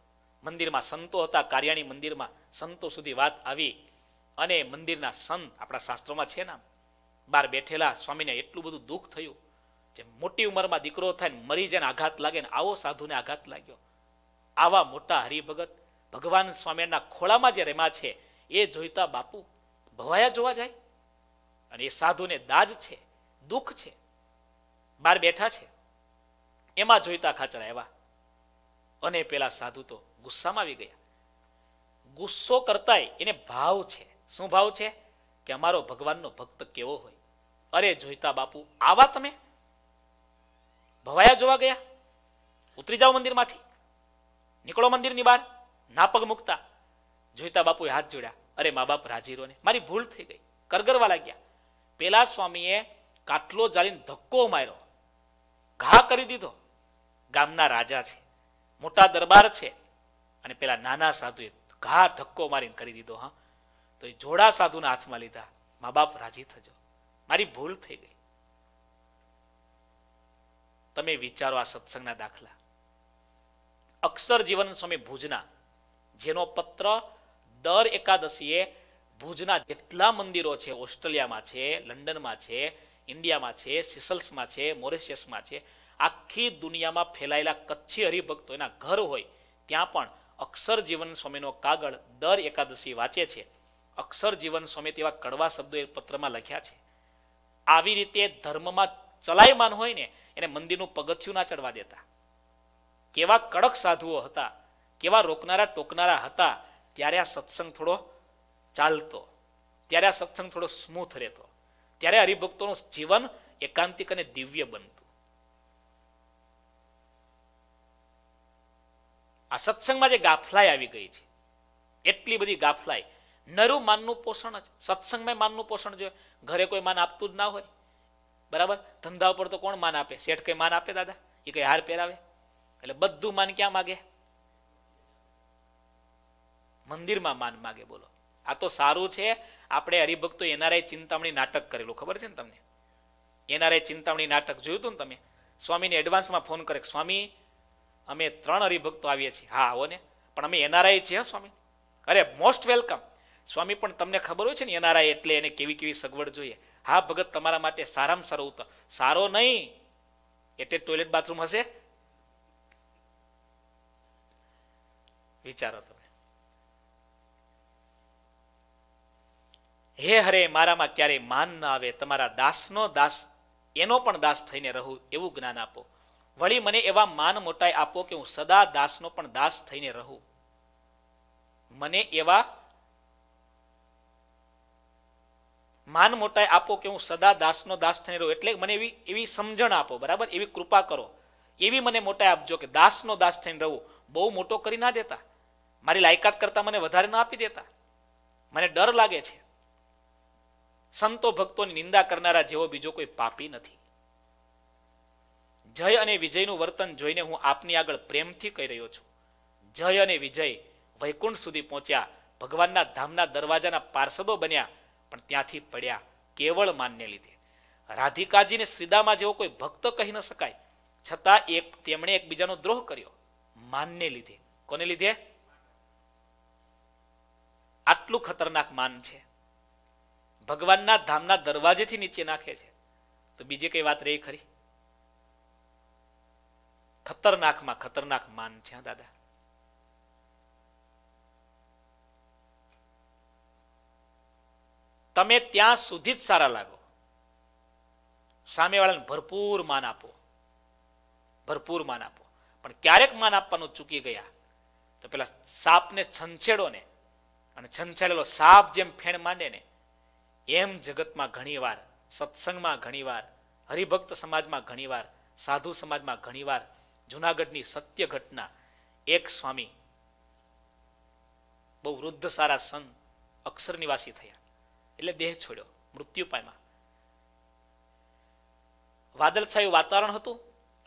મંદિરમાં સંતો હતા કાર્યાણી મંદિરમાં સંતો સુધી વાત આવી અને મંદિરના સંત આપણા શાસ્ત્રોમાં છે ને બાર બેઠેલા સ્વામીને એટલું બધું દુઃખ થયું જે મોટી ઉંમરમાં દીકરો થાય ને મરી જાય આઘાત લાગે ને આવો સાધુને આઘાત લાગ્યો આવા મોટા હરિભગત ભગવાન સ્વામિનારાયણના ખોળામાં જે રેમા છે એ જોઈતા બાપુ ભવાયા જોવા જાય અને એ સાધુને દાજ છે દુઃખ છે બાર બેઠા છે એમાં જોઈતા ખાચરા એવા અને પેલા સાધુ તો ગુસ્સામાં આવી ગયા ગુસ્સો કરતા એને ભાવ છે શું ભાવ છે કે અમારો ભગવાનનો ભક્ત કેવો હોય અરે જોઈતા બાપુ આવા તમે ભવાયા જોવા ગયા ઉતરી જાઓ મંદિરમાંથી નીકળો મંદિરની બહાર ના પગ મૂકતા જોઈતા બાપુએ હાથ જોડ્યા અરે મા બાપ રાજીરો ને મારી ભૂલ થઈ ગઈ કરગરવા લાગ્યા પેલા સ્વામીએ કાટલો જાળીને ધક્કો માર્યો ઘા કરી દીધો ગામના રાજા છે મોટા દરબાર છે અને પેલા નાના સાધુએ ઘા ધક્કો મારીને કરી દીધો હા તો એ જોડા સાધુના હાથમાં લીધા મા બાપ રાજી થજો મારી ભૂલ થઈ ગઈ તમે વિચારો આ સત્સંગના દાખલા અક્ષર જીવન સ્વામી ભુજના જેનો પત્ર દર એકાદશીએ ભુજના જેટલા મંદિરો છે ઓસ્ટ્રેલિયામાં છે લંડનમાં છે ઇન્ડિયામાં છે સિસલ્સમાં છે મોરિશિયસમાં છે આખી દુનિયામાં ફેલાયેલા કચ્છી હરિભક્તો એના ઘર હોય ત્યાં પણ અક્ષર જીવન સ્વામીનો કાગળ દર એકાદશી વાંચે છે અક્ષર જીવન સ્વામી તેવા કડવા શબ્દો એ પત્રમાં લખ્યા છે આવી રીતે ધર્મમાં ચલાયમાન હોય ને એને મંદિરનું પગથિયું ના ચડવા દેતા કેવા કડક સાધુઓ હતા કેવા રોકનારા ટોકનારા હતા ત્યારે આ સત્સંગ થોડો ચાલતો ત્યારે આ સત્સંગ થોડો સ્મૂથ રહેતો ત્યારે હરિભક્તોનું જીવન એકાંતિક અને દિવ્ય બનતું આ સત્સંગમાં જે ગાફલાઈ આવી ગઈ છે એટલી બધી ગાફલાઈ નરું માનનું પોષણ જ સત્સંગમાં માનનું પોષણ જોઈએ ઘરે કોઈ માન આપતું જ ના હોય બરાબર ધંધા ઉપર તો કોણ માન આપે શેઠ કઈ માન આપે દાદા એ કઈ હાર પહેરાવે એટલે બધું માન ક્યાં માગે મંદિરમાં માન માગે બોલો આ તો સારું છે આપણે હરિભક્તો એનઆરઆઈ ચિંતામણી નાટક કરેલું ખબર છે ને તમને એનઆરઆઈ ચિંતામણી નાટક જોયું હતું ને તમે સ્વામીને એડવાન્સમાં ફોન કરે સ્વામી અમે ત્રણ હરિભક્તો આવીએ છીએ હા આવો ને પણ અમે એનઆરઆઈ છીએ સ્વામી અરે મોસ્ટ વેલકમ સ્વામી પણ તમને ખબર હોય છે ને એનઆરઆઈ એટલે એને કેવી કેવી સગવડ જોઈએ હા ભગત તમારા માટે સારામાં સારો ઉતર સારો નહીં એટલે ટોયલેટ બાથરૂમ હશે વિચારો તમે હે હરે મારામાં ક્યારેય માન ન આવે તમારા દાસનો દાસ એનો પણ દાસ થઈને રહું એવું જ્ઞાન આપો વળી મને એવા માન મોટાઈ આપો કે હું સદા દાસનો પણ દાસ થઈને રહું મને એવા માન મોટાઈ આપો કે હું સદા દાસનો દાસ થઈને રહું એટલે મને એવી એવી સમજણ આપો બરાબર એવી કૃપા કરો એવી મને મોટાઈ આપજો કે દાસનો દાસ થઈને રહું બહુ મોટો કરી ના દેતા મારી લાયકાત કરતા મને વધારે ના આપી દેતા મને ડર લાગે છે સંતો ભક્તોની નિંદા કરનારા જેવો બીજો કોઈ પાપી નથી જય અને વિજયનું વર્તન જોઈને હું આપની આગળ પ્રેમથી કહી રહ્યો છું જય અને વિજય વૈકુંઠ સુધી પહોંચ્યા ભગવાનના ધામના દરવાજાના પાર્ષદો બન્યા પણ ત્યાંથી પડ્યા કેવળ માનને લીધે રાધિકાજીને શ્રીદામાં જેવો કોઈ ભક્ત કહી ન શકાય છતાં એક તેમણે એકબીજાનો દ્રોહ કર્યો માનને લીધે કોને લીધે આટલું ખતરનાક માન છે ભગવાનના ધામના દરવાજેથી નીચે નાખે છે તો બીજી કઈ વાત રહી ખરી ખતરનાકમાં ખતરનાક માન છે દાદા તમે ત્યાં સુધી જ સારા લાગો સામેવાળાને ભરપૂર માન આપો ભરપૂર માન આપો પણ ક્યારેક માન આપવાનું ચૂકી ગયા તો પેલા સાપને છંછેડો ને અને છંછેડેલો સાપ જેમ ફેણ માંડે ને એમ જગતમાં ઘણીવાર સત્સંગમાં ઘણીવાર હરિભક્ત સમાજમાં ઘણીવાર સાધુ સમાજમાં ઘણીવાર જુનાગઢની સત્ય ઘટના એક સ્વામી બહુ વૃદ્ધ સારા સંત અક્ષર નિવાસી થયા એટલે દેહ છોડ્યો મૃત્યુ પામ્યા વાદળછાયું વાતાવરણ હતું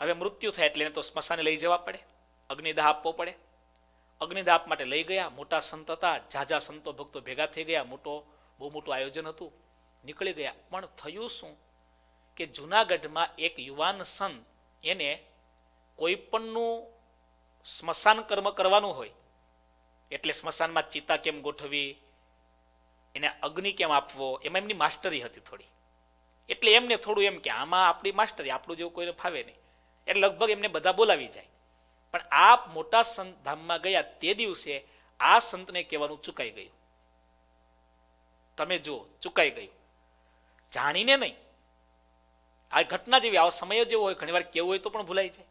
હવે મૃત્યુ થાય એટલે એને તો સ્મશાને લઈ જવા પડે અગ્નિદાહ આપવો પડે અગ્નિદાહ માટે લઈ ગયા મોટા સંત હતા ઝાઝા સંતો ભક્તો ભેગા થઈ ગયા મોટો બહુ મોટું આયોજન હતું નીકળી ગયા પણ થયું શું કે જુનાગઢમાં એક યુવાન સંત એને કોઈ પણનું સ્મશાન કર્મ કરવાનું હોય એટલે સ્મશાનમાં ચિતા કેમ ગોઠવી એને અગ્નિ કેમ આપવો એમાં એમની માસ્ટરી હતી થોડી એટલે એમને થોડું એમ કે આમાં આપણી માસ્ટરી આપણું જેવું કોઈને ફાવે નહીં એટલે લગભગ એમને બધા બોલાવી જાય પણ આ મોટા સંત ધામમાં ગયા તે દિવસે આ સંતને કહેવાનું ચૂકાઈ ગયું તમે જુઓ ચૂકાઈ ગયું જાણીને નહીં આ ઘટના જેવી આવો સમય જેવો હોય ઘણીવાર કેવું હોય તો પણ ભૂલાઈ જાય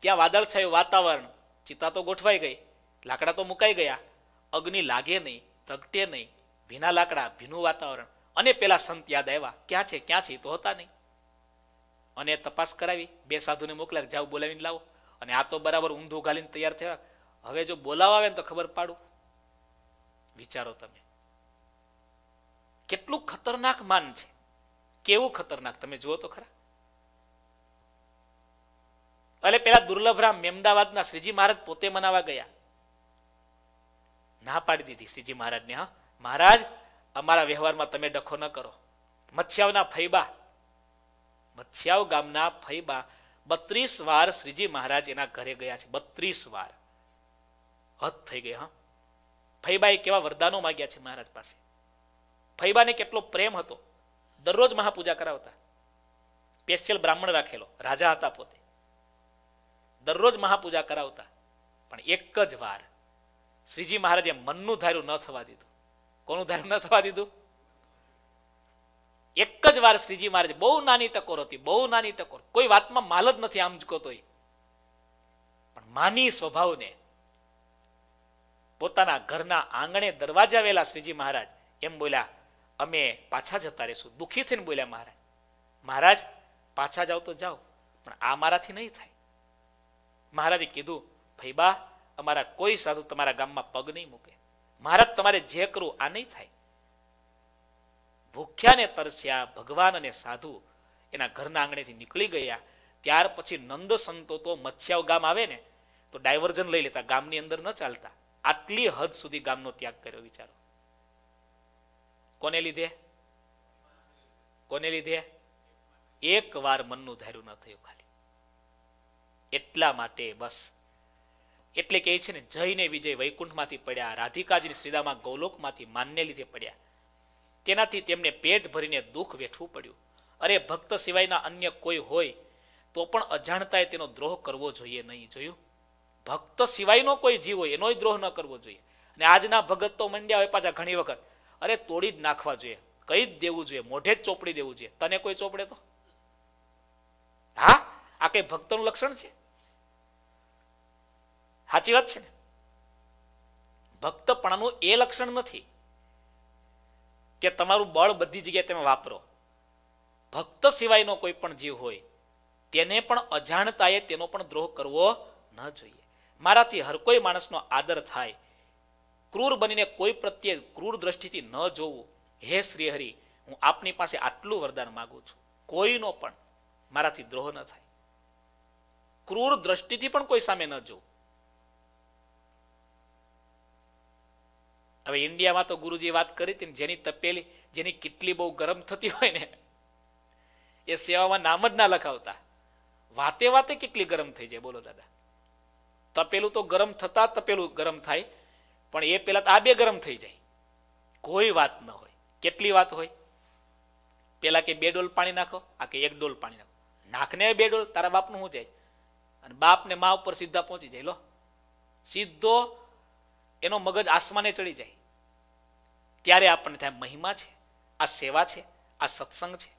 ત્યાં વાદળછાયું વાતાવરણ ચિતા તો ગોઠવાઈ ગઈ લાકડા તો મુકાઈ ગયા અગ્નિ લાગે નહીં પ્રગટે નહીં ભીના લાકડા ભીનું વાતાવરણ અને પેલા સંત યાદ આવ્યા ક્યાં છે ક્યાં છે તો હતા નહીં અને તપાસ કરાવી બે સાધુને મોકલ્યા જાવ બોલાવીને લાવો અને આ તો બરાબર ઊંધું ઘાલીને તૈયાર થયા હવે જો બોલાવા આવે ને તો ખબર પાડું વિચારો તમે કેટલું ખતરનાક માન છે કેવું ખતરનાક તમે જુઓ તો ખરા એટલે પેલા દુર્લભરામ મેમદાવાદના શ્રીજી મહારાજ પોતે મનાવા ગયા ના પાડી દીધી શ્રીજી મહારાજને હા મહારાજ અમારા વ્યવહારમાં તમે ડખો ન કરો મચ્છાવના ફૈબા મચ્છાવ ગામના ફૈબા બત્રીસ વાર શ્રીજી મહારાજ એના ઘરે ગયા છે બત્રીસ વાર હદ થઈ ગઈ હા ફૈબાએ કેવા વરદાનો માગ્યા છે મહારાજ પાસે ફૈબાને કેટલો પ્રેમ હતો દરરોજ મહાપૂજા કરાવતા સ્પેશિયલ બ્રાહ્મણ રાખેલો રાજા હતા પોતે દરરોજ મહાપૂજા કરાવતા પણ એક જ વાર શ્રીજી મહારાજે મનનું ધાર્યું ન થવા દીધું કોનું ધાર્યું ન થવા દીધું એક જ વાર શ્રીજી મહારાજ બહુ નાની ટકોર હતી બહુ નાની ટકોર કોઈ વાતમાં માલ જ નથી આમ જ કોતોય પણ માની સ્વભાવને પોતાના ઘરના આંગણે દરવાજા વેલા શ્રીજી મહારાજ એમ બોલ્યા અમે પાછા જતા રહીશું દુઃખી થઈને બોલ્યા મહારાજ મહારાજ પાછા જાઓ તો જાઓ પણ આ મારાથી નહીં થાય મહારાજે કીધું ભૈબા અમારા કોઈ સાધુ તમારા ગામમાં પગ નહીં મૂકે મહારાજ તમારે જે કરવું આ નહીં થાય ભૂખ્યાને તરસ્યા ભગવાન અને સાધુ એના ઘરના આંગણેથી નીકળી ગયા ત્યાર પછી નંદ સંતો તો મત્સ્યાવ ગામ આવે ને તો ડાયવર્ઝન લઈ લેતા ગામની અંદર ન ચાલતા આટલી હદ સુધી ગામનો ત્યાગ કર્યો વિચારો કોને લીધે કોને લીધે એક વાર મનનું ધાર્યું ન થયું ખાલી એટલા માટે બસ એટલે કહે છે ને જઈને વિજય વૈકુંઠમાંથી પડ્યા રાધિકાજીની શ્રીદામાં ગૌલોકમાંથી માન્ય લીધે પડ્યા તેનાથી તેમને પેટ ભરીને દુઃખ વેઠવું પડ્યું અરે ભક્ત સિવાયના અન્ય કોઈ હોય તો પણ અજાણતાએ તેનો દ્રોહ કરવો જોઈએ નહીં જોયું ભક્ત સિવાયનો કોઈ જીવ હોય એનોય દ્રોહ ન કરવો જોઈએ અને આજના ભગત તો મંડ્યા હોય પાછા ઘણી વખત અરે તોડી જ નાખવા જોઈએ કઈ જ દેવું જોઈએ મોઢે જ ચોપડી દેવું જોઈએ તને કોઈ ચોપડે તો હા આ કઈ ભક્તનું લક્ષણ છે સાચી વાત છે ને ભક્તપણાનું એ લક્ષણ નથી કે તમારું બળ બધી જગ્યાએ તમે વાપરો ભક્ત સિવાયનો કોઈ પણ જીવ હોય તેને પણ અજાણતાએ તેનો પણ દ્રોહ કરવો ન જોઈએ મારાથી હર કોઈ માણસનો આદર થાય ક્રૂર બનીને કોઈ પ્રત્યે ક્રૂર દ્રષ્ટિથી ન જોવું હે શ્રીહરિ હું આપની પાસે આટલું વરદાન માગું છું કોઈનો પણ મારાથી દ્રોહ ન થાય ક્રૂર દ્રષ્ટિથી પણ કોઈ સામે ન જોવું હવે ઇન્ડિયામાં તો ગુરુજીએ વાત કરી હતી જેની તપેલી જેની કેટલી બહુ ગરમ થતી હોય ને એ સેવામાં નામ જ ના લખાવતા વાતે વાતે કેટલી ગરમ થઈ જાય બોલો દાદા તપેલું તો ગરમ થતા તપેલું ગરમ થાય પણ એ પેલા આ બે ગરમ થઈ જાય કોઈ વાત ન હોય કેટલી વાત હોય પેલા કે બે ડોલ પાણી નાખો આ કે એક ડોલ પાણી નાખો નાખને બે ડોલ તારા બાપનું શું જાય અને બાપને મા ઉપર સીધા પહોંચી જાય લો સીધો એનો મગજ આસમાને ચડી જાય ત્યારે આપણને થાય મહિમા છે આ સેવા છે આ સત્સંગ છે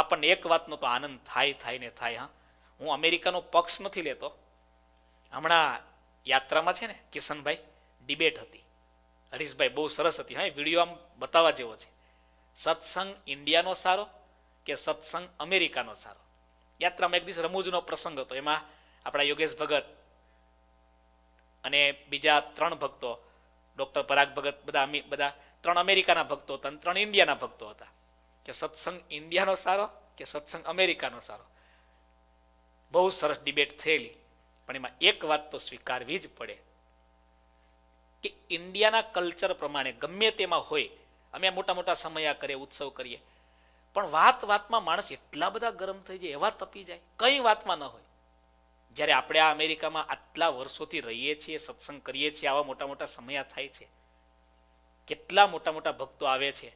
આપણને એક વાતનો તો આનંદ થાય થાય ને થાય હા હું અમેરિકાનો પક્ષ નથી લેતો હમણાં યાત્રામાં છે ને કિશનભાઈ ડિબેટ હતી હરીશભાઈ બહુ સરસ હતી હા વિડીયો આમ બતાવવા જેવો છે સત્સંગ ઇન્ડિયાનો સારો કે સત્સંગ અમેરિકાનો સારો યાત્રામાં એક દિવસ રમૂજનો પ્રસંગ હતો એમાં આપણા યોગેશ ભગત અને બીજા ત્રણ ભક્તો ડોક્ટર પરાગ ભગત બધા બધા ત્રણ અમેરિકાના ભક્તો હતા ત્રણ ઇન્ડિયાના ભક્તો હતા કે સત્સંગ ઇન્ડિયાનો સારો કે સત્સંગ અમેરિકાનો સારો બહુ સરસ ડિબેટ થયેલી પણ એમાં એક વાત તો સ્વીકારવી જ પડે કે ઇન્ડિયાના કલ્ચર પ્રમાણે ગમે તેમાં હોય અમે મોટા મોટા સમયા કરીએ ઉત્સવ કરીએ પણ વાત વાતમાં માણસ એટલા બધા ગરમ થઈ જાય એવા તપી જાય કઈ વાતમાં ન હોય જ્યારે આપણે આ અમેરિકામાં આટલા વર્ષોથી રહીએ છીએ સત્સંગ કરીએ છીએ આવા મોટા મોટા સમયા થાય છે કેટલા મોટા મોટા ભક્તો આવે છે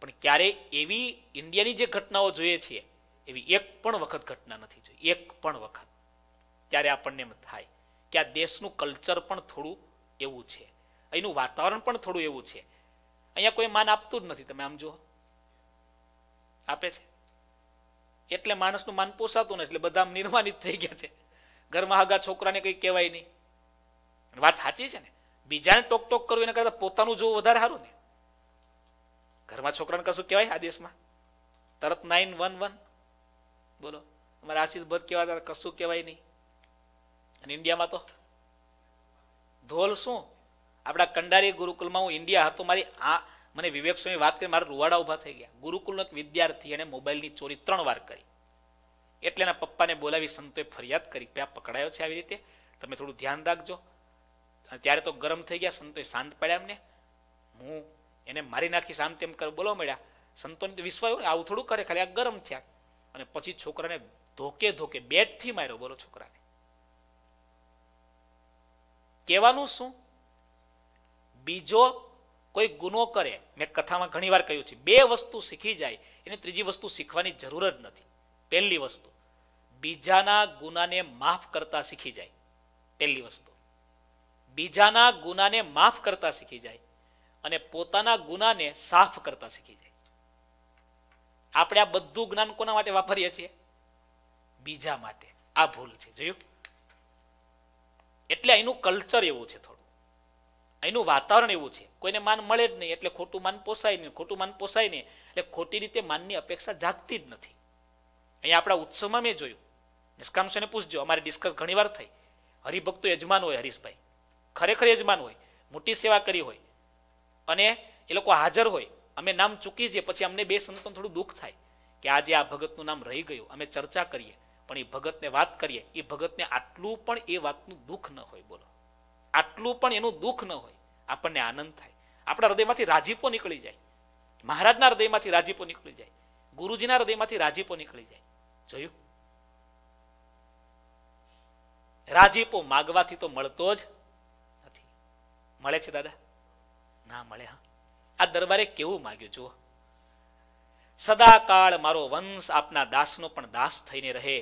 પણ ક્યારે એવી ઇન્ડિયાની જે ઘટનાઓ જોઈએ છીએ એવી એક પણ વખત ઘટના નથી જોઈ એક પણ વખત ત્યારે આપણને એમ થાય કે આ દેશનું કલ્ચર પણ થોડું એવું છે અહીંનું વાતાવરણ પણ થોડું એવું છે અહીંયા કોઈ માન આપતું જ નથી તમે આમ જુઓ આપે છે એટલે માણસનું માન પોસાતું નથી એટલે બધા નિર્માણિત થઈ ગયા છે ઘરમાં હગા છોકરાને કંઈ કહેવાય નહીં વાત સાચી છે ને બીજાને ટોક ટોક કરવું એના કરતા પોતાનું જોવું વધારે સારું ને ઘરમાં છોકરાને કશું કહેવાય આ દેશમાં તરત નાઇન વન વન બોલો અમારા આશીષ ભદ તારે કશું કહેવાય નહીં અને ઇન્ડિયામાં તો ધોલ શું આપણા કંડારી ગુરુકુલમાં હું ઇન્ડિયા હતો મારી આ મને વિવેક સ્વામી વાત કરી મારા રૂવાડા ઊભા થઈ ગયા ગુરુકુલનો એક વિદ્યાર્થી એણે મોબાઈલની ચોરી ત્રણ વાર કરી એટલે એના પપ્પાને બોલાવી સંતોએ ફરિયાદ કરી કે પકડાયો છે આવી રીતે તમે થોડું ધ્યાન રાખજો ત્યારે તો ગરમ થઈ ગયા સંતોએ શાંત પડ્યા એમને હું એને મારી નાખી આમ તેમ કર બોલો મળ્યા સંતોને તો વિશ્વાસ આવું થોડું કરે ખાલી આ ગરમ થયા અને પછી છોકરાને ધોકે ધોકે બેટથી માર્યો બોલો છોકરાને કહેવાનું શું બીજો કોઈ ગુનો કરે મેં કથામાં ઘણી વાર કહ્યું છે બે વસ્તુ શીખી જાય એને ત્રીજી વસ્તુ શીખવાની જરૂર જ નથી પહેલી વસ્તુ બીજાના ગુનાને માફ કરતા શીખી જાય પહેલી વસ્તુ બીજાના ગુનાને માફ કરતા શીખી જાય અને પોતાના ગુનાને સાફ કરતા શીખી જાય આપણે આ બધું જ્ઞાન કોના માટે વાપરીએ છીએ બીજા માટે આ ભૂલ છે જોયું એટલે અહીંનું કલ્ચર એવું છે થોડું અહીંનું વાતાવરણ એવું છે કોઈને માન મળે જ નહીં એટલે ખોટું માન પોસાય નહીં ખોટું માન પોસાય નહીં એટલે ખોટી રીતે માનની અપેક્ષા જાગતી જ નથી અહીંયા આપણા ઉત્સવમાં મેં જોયું નિષ્કામશને પૂછજો અમારી ડિસ્કસ ઘણીવાર થઈ હરિભક્તો યજમાન હોય હરીશભાઈ ખરેખર યજમાન હોય મોટી સેવા કરી હોય અને એ લોકો હાજર હોય અમે નામ ચૂકી જઈએ પછી અમને બે સંતોને થોડું દુઃખ થાય કે આજે આ ભગતનું નામ રહી ગયું અમે ચર્ચા કરીએ પણ એ ભગતને વાત કરીએ એ ભગતને આટલું પણ એ વાતનું દુઃખ ન હોય બોલો આટલું પણ એનું દુઃખ ન હોય આપણને આનંદ થાય આપણા હૃદયમાંથી રાજીપો નીકળી જાય મહારાજના હૃદયમાંથી રાજીપો નીકળી જાય ગુરુજીના હૃદયમાંથી રાજીપો નીકળી જાય જોયું રાજીપો માગવાથી તો મળતો જ નથી મળે છે દાદા ના મળે હા આ દરબારે કેવું માગ્યું જુઓ સદાકાળ મારો વંશ આપના દાસનો પણ દાસ થઈને રહે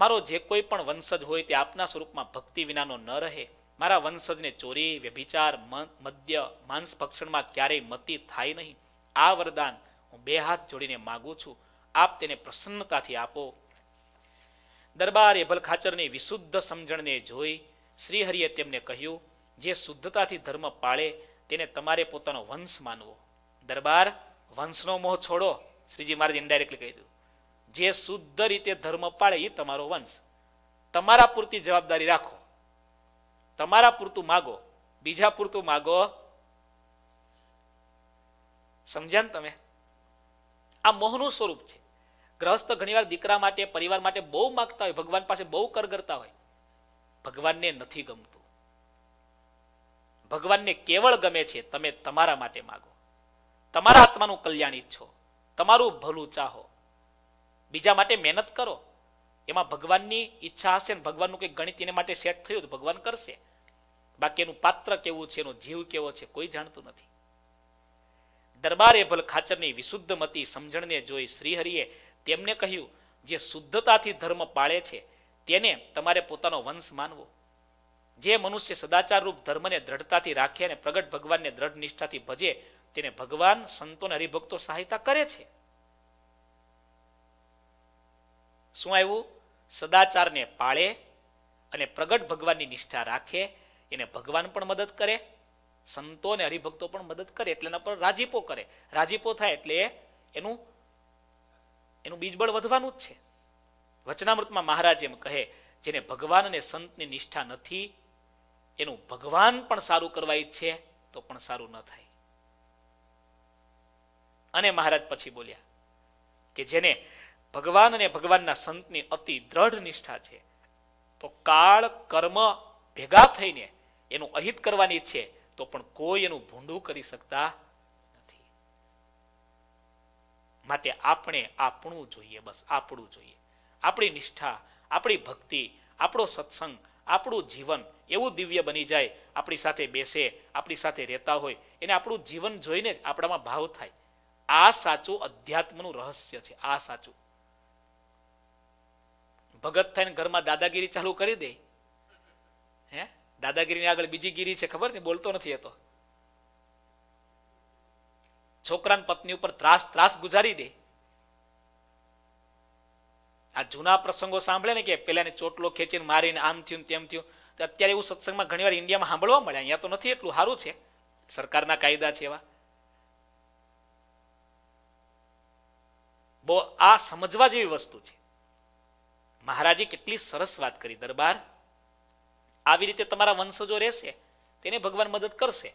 મારો જે કોઈ પણ વંશજ હોય તે આપના સ્વરૂપમાં ભક્તિ વિનાનો ન રહે મારા વંશજને ચોરી વ્યભિચાર મદ્ય માંસ ભક્ષણમાં ક્યારેય મતી થાય નહીં આ વરદાન હું બે હાથ જોડીને માગું છું આપ તેને પ્રસન્નતાથી આપો દરબારે ભલખાચરની વિશુદ્ધ સમજણને જોઈ શ્રીહરિએ તેમને કહ્યું જે શુદ્ધતાથી ધર્મ પાળે તેને તમારે પોતાનો વંશ માનવો દરબાર વંશનો મોહ છોડો શ્રીજી મહારાજ ઇન્ડાયરેક્ટલી કહી દીધું જે શુદ્ધ રીતે ધર્મ પાળે એ તમારો વંશ તમારા પૂરતી જવાબદારી રાખો તમારા પૂરતું માગો બીજા પૂરતું માગો સમજ્યા ને તમે આ મોહનું સ્વરૂપ છે ગ્રહસ્થ ઘણીવાર દીકરા માટે પરિવાર માટે બહુ માગતા હોય ભગવાન પાસે બહુ કરગરતા હોય ભગવાનને નથી ગમતું ભગવાનને કેવળ ગમે છે તમે તમારા માટે માગો તમારા આત્માનું કલ્યાણ ઈચ્છો તમારું ભલું ચાહો બીજા માટે મહેનત કરો એમાં ભગવાનની ઈચ્છા હશે ને ભગવાનનું કંઈક ગણિત એને માટે સેટ થયું તો ભગવાન કરશે બાકી એનું પાત્ર કેવું છે એનો જીવ કેવો છે કોઈ જાણતું નથી દરબારે ભલ ખાચરની વિશુદ્ધ મતી સમજણને જોઈ શ્રીહરિએ તેમને કહ્યું જે શુદ્ધતાથી ધર્મ પાળે છે તેને તમારે પોતાનો વંશ માનવો જે મનુષ્ય સદાચાર રૂપ ધર્મને દ્રઢતાથી રાખે અને પ્રગટ ભગવાનને દ્રઢ નિષ્ઠાથી ભજે તેને ભગવાન સંતો અને હરિભક્તો સહાયતા કરે છે શું આવ્યું સદાચારને પાળે અને પ્રગટ ભગવાનની નિષ્ઠા રાખે એને ભગવાન પણ મદદ કરે સંતો અને હરિભક્તો પણ મદદ કરે એટલે એના પર રાજીપો કરે રાજીપો થાય એટલે એનું એનું બીજબળ વધવાનું જ છે વચનામૃતમાં મહારાજ એમ કહે જેને ભગવાન અને સંતની નિષ્ઠા નથી એનું ભગવાન પણ સારું કરવા ઈચ્છે તો પણ સારું ન થાય અને મહારાજ પછી બોલ્યા કે જેને ભગવાન અને ભગવાનના સંતની અતિ દ્રઢ નિષ્ઠા છે તો કાળ કર્મ ભેગા થઈને એનું અહિત કરવાની ઈચ્છે તો પણ કોઈ એનું ભૂંડું કરી શકતા માટે આપણે આપણું જોઈએ બસ આપણું જોઈએ આપણી નિષ્ઠા આપણી ભક્તિ આપણો સત્સંગ આપણું જીવન એવું દિવ્ય બની જાય આપણી સાથે બેસે આપણી સાથે રહેતા હોય એને આપણું જીવન જોઈને જ આપણામાં ભાવ થાય આ સાચું અધ્યાત્મનું રહસ્ય છે આ સાચું ભગત થઈને ઘરમાં દાદાગીરી ચાલુ કરી દે હે દાદાગીરીની આગળ બીજી ગીરી છે ખબર ને બોલતો નથી હતો છોકરાની પત્ની ઉપર ત્રાસ ત્રાસ ગુજારી દે આ જૂના પ્રસંગો સાંભળે ને કે પેલાને ચોટલો ખેંચીને મારીને આમ થયું તેમ થયું તો અત્યારે એવું સત્સંગમાં ઘણીવાર ઇન્ડિયામાં સાંભળવા મળે અહીંયા તો નથી એટલું સારું છે સરકારના કાયદા છે એવા બહુ આ સમજવા જેવી વસ્તુ છે મહારાજે કેટલી સરસ વાત કરી દરબાર આવી રીતે તમારા વંશજો રહેશે તેને ભગવાન મદદ કરશે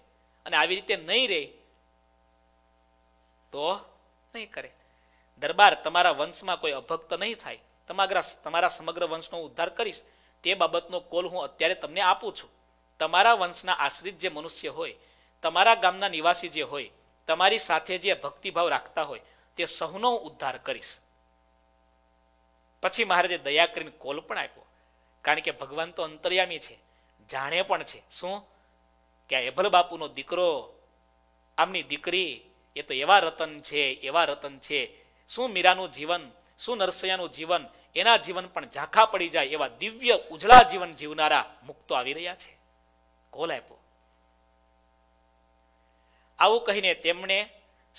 અને આવી રીતે નહીં રહે તો નહીં કરે દરબાર તમારા વંશમાં કોઈ અભક્ત નહીં થાય તમારા તમારા સમગ્ર વંશનો ઉદ્ધાર કરીશ તે બાબતનો કોલ હું અત્યારે તમને આપું છું તમારા વંશના આશ્રિત જે મનુષ્ય હોય તમારા ગામના નિવાસી જે હોય તમારી સાથે જે ભક્તિભાવ રાખતા હોય તે સહુનો ઉદ્ધાર કરીશ પછી મહારાજે દયા કરીને કોલ પણ આપ્યો કારણ કે ભગવાન તો અંતર્યામી છે જાણે પણ છે શું કે એભલ બાપુનો દીકરો આમની દીકરી એ તો એવા રતન છે એવા રતન છે શું મીરાનું જીવન શું નરસૈયાનું જીવન એના જીવન પણ ઝાંખા પડી જાય એવા દિવ્ય ઉજળા જીવન જીવનારા મુક્તો આવી રહ્યા છે કોલ આપ્યો આવું કહીને તેમણે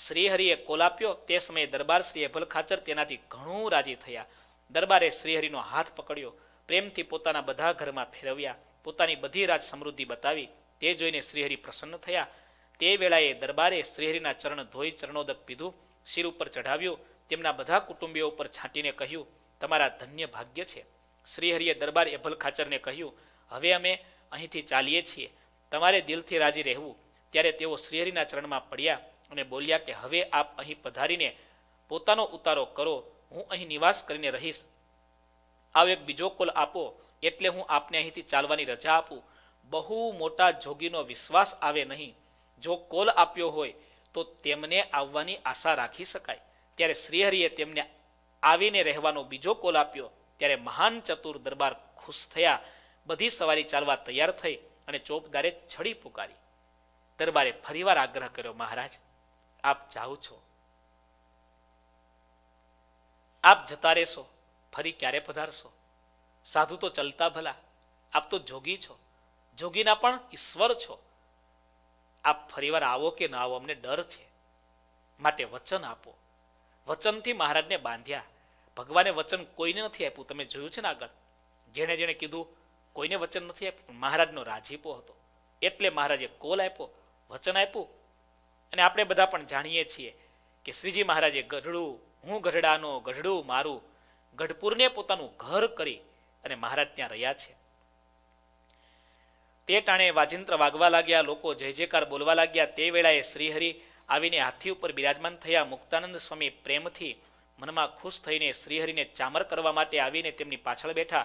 શ્રીહરિએ કોલ આપ્યો તે સમયે દરબાર શ્રી શ્રીએ ભલખાચર તેનાથી ઘણું રાજી થયા દરબારે શ્રીહરિનો હાથ પકડ્યો પ્રેમથી પોતાના બધા ઘરમાં ફેરવ્યા પોતાની બધી રાજ સમૃદ્ધિ બતાવી તે જોઈને શ્રીહરિ પ્રસન્ન થયા તે વેળાએ દરબારે શ્રીહરિના ચરણ ધોઈ ચરણોદક પીધું શિર ઉપર ચઢાવ્યું તેમના બધા કુટુંબીઓ ઉપર છાંટીને કહ્યું તમારા ધન્ય ભાગ્ય છે શ્રીહરિએ દરબાર એભલ ખાચરને કહ્યું હવે અમે અહીંથી ચાલીએ છીએ તમારે દિલથી રાજી રહેવું ત્યારે તેઓ શ્રીહરિના ચરણમાં પડ્યા અને બોલ્યા કે હવે આપ અહીં પધારીને પોતાનો ઉતારો કરો હું અહીં નિવાસ કરીને રહીશ આવો એક બીજો કોલ આપો એટલે હું આપને અહીંથી ચાલવાની રજા આપું બહુ મોટા જોગીનો વિશ્વાસ આવે નહીં જો કોલ આપ્યો હોય તો તેમને આવવાની આશા રાખી શકાય ત્યારે શ્રીહરિએ તેમને આવીને રહેવાનો બીજો કોલ આપ્યો ત્યારે મહાન ચતુર દરબાર ખુશ થયા બધી સવારી ચાલવા તૈયાર થઈ અને ચોપદારે છડી પુકારી દરબારે ફરીવાર આગ્રહ કર્યો મહારાજ આપ જાઓ છો આપ જતા રહેશો ફરી ક્યારે પધારશો સાધુ તો ચલતા ભલા આપ તો જોગી છો જોગીના પણ ઈશ્વર છો આપ ફરીવાર આવો કે ન આવો અમને ડર છે માટે વચન આપો વચનથી મહારાજને બાંધ્યા ભગવાને વચન કોઈને નથી આપ્યું તમે જોયું છે ને આગળ જેણે જેણે કીધું કોઈને વચન નથી આપ્યું મહારાજનો રાજીપો હતો એટલે મહારાજે કોલ આપ્યો વચન આપ્યું અને આપણે બધા પણ જાણીએ છીએ કે શ્રીજી મહારાજે ગઢડું હું ગઢડાનો ગઢડું મારું ગઢપુરને પોતાનું ઘર કરી અને મહારાજ ત્યાં રહ્યા છે તે ટાણે વાજિંત્ર વાગવા લાગ્યા લોકો જય જયકાર બોલવા લાગ્યા તે વેળાએ શ્રીહરિ આવીને હાથી ઉપર બિરાજમાન થયા મુક્તાનંદ સ્વામી પ્રેમથી મનમાં ખુશ થઈને શ્રીહરિને ચામર કરવા માટે આવીને તેમની પાછળ બેઠા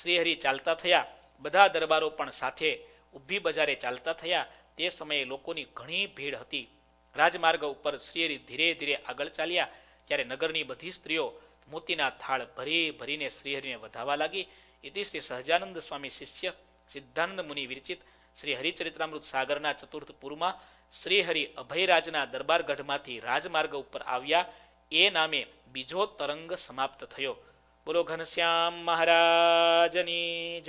શ્રીહરિ ચાલતા થયા બધા દરબારો પણ સાથે ઊભી બજારે ચાલતા થયા તે સમયે લોકોની ઘણી ભીડ હતી રાજમાર્ગ ઉપર શ્રીહરિ ધીરે ધીરે આગળ ચાલ્યા ત્યારે નગરની બધી સ્ત્રીઓ મોતીના થાળ ભરી ભરીને શ્રીહરિને વધાવા લાગી ઇતિ શ્રી સહજાનંદ સ્વામી શિષ્ય સિદ્ધાંત મુનિ વિરચિત શ્રી હરિચરિત્રામૃત સાગરના ચતુર્થ પુરમાં શ્રી હરિ અભયરાજના દરબારગઢમાંથી રાજમાર્ગ ઉપર આવ્યા એ નામે બીજો તરંગ સમાપ્ત થયો બોલો ઘનશ્યામ મહારાજની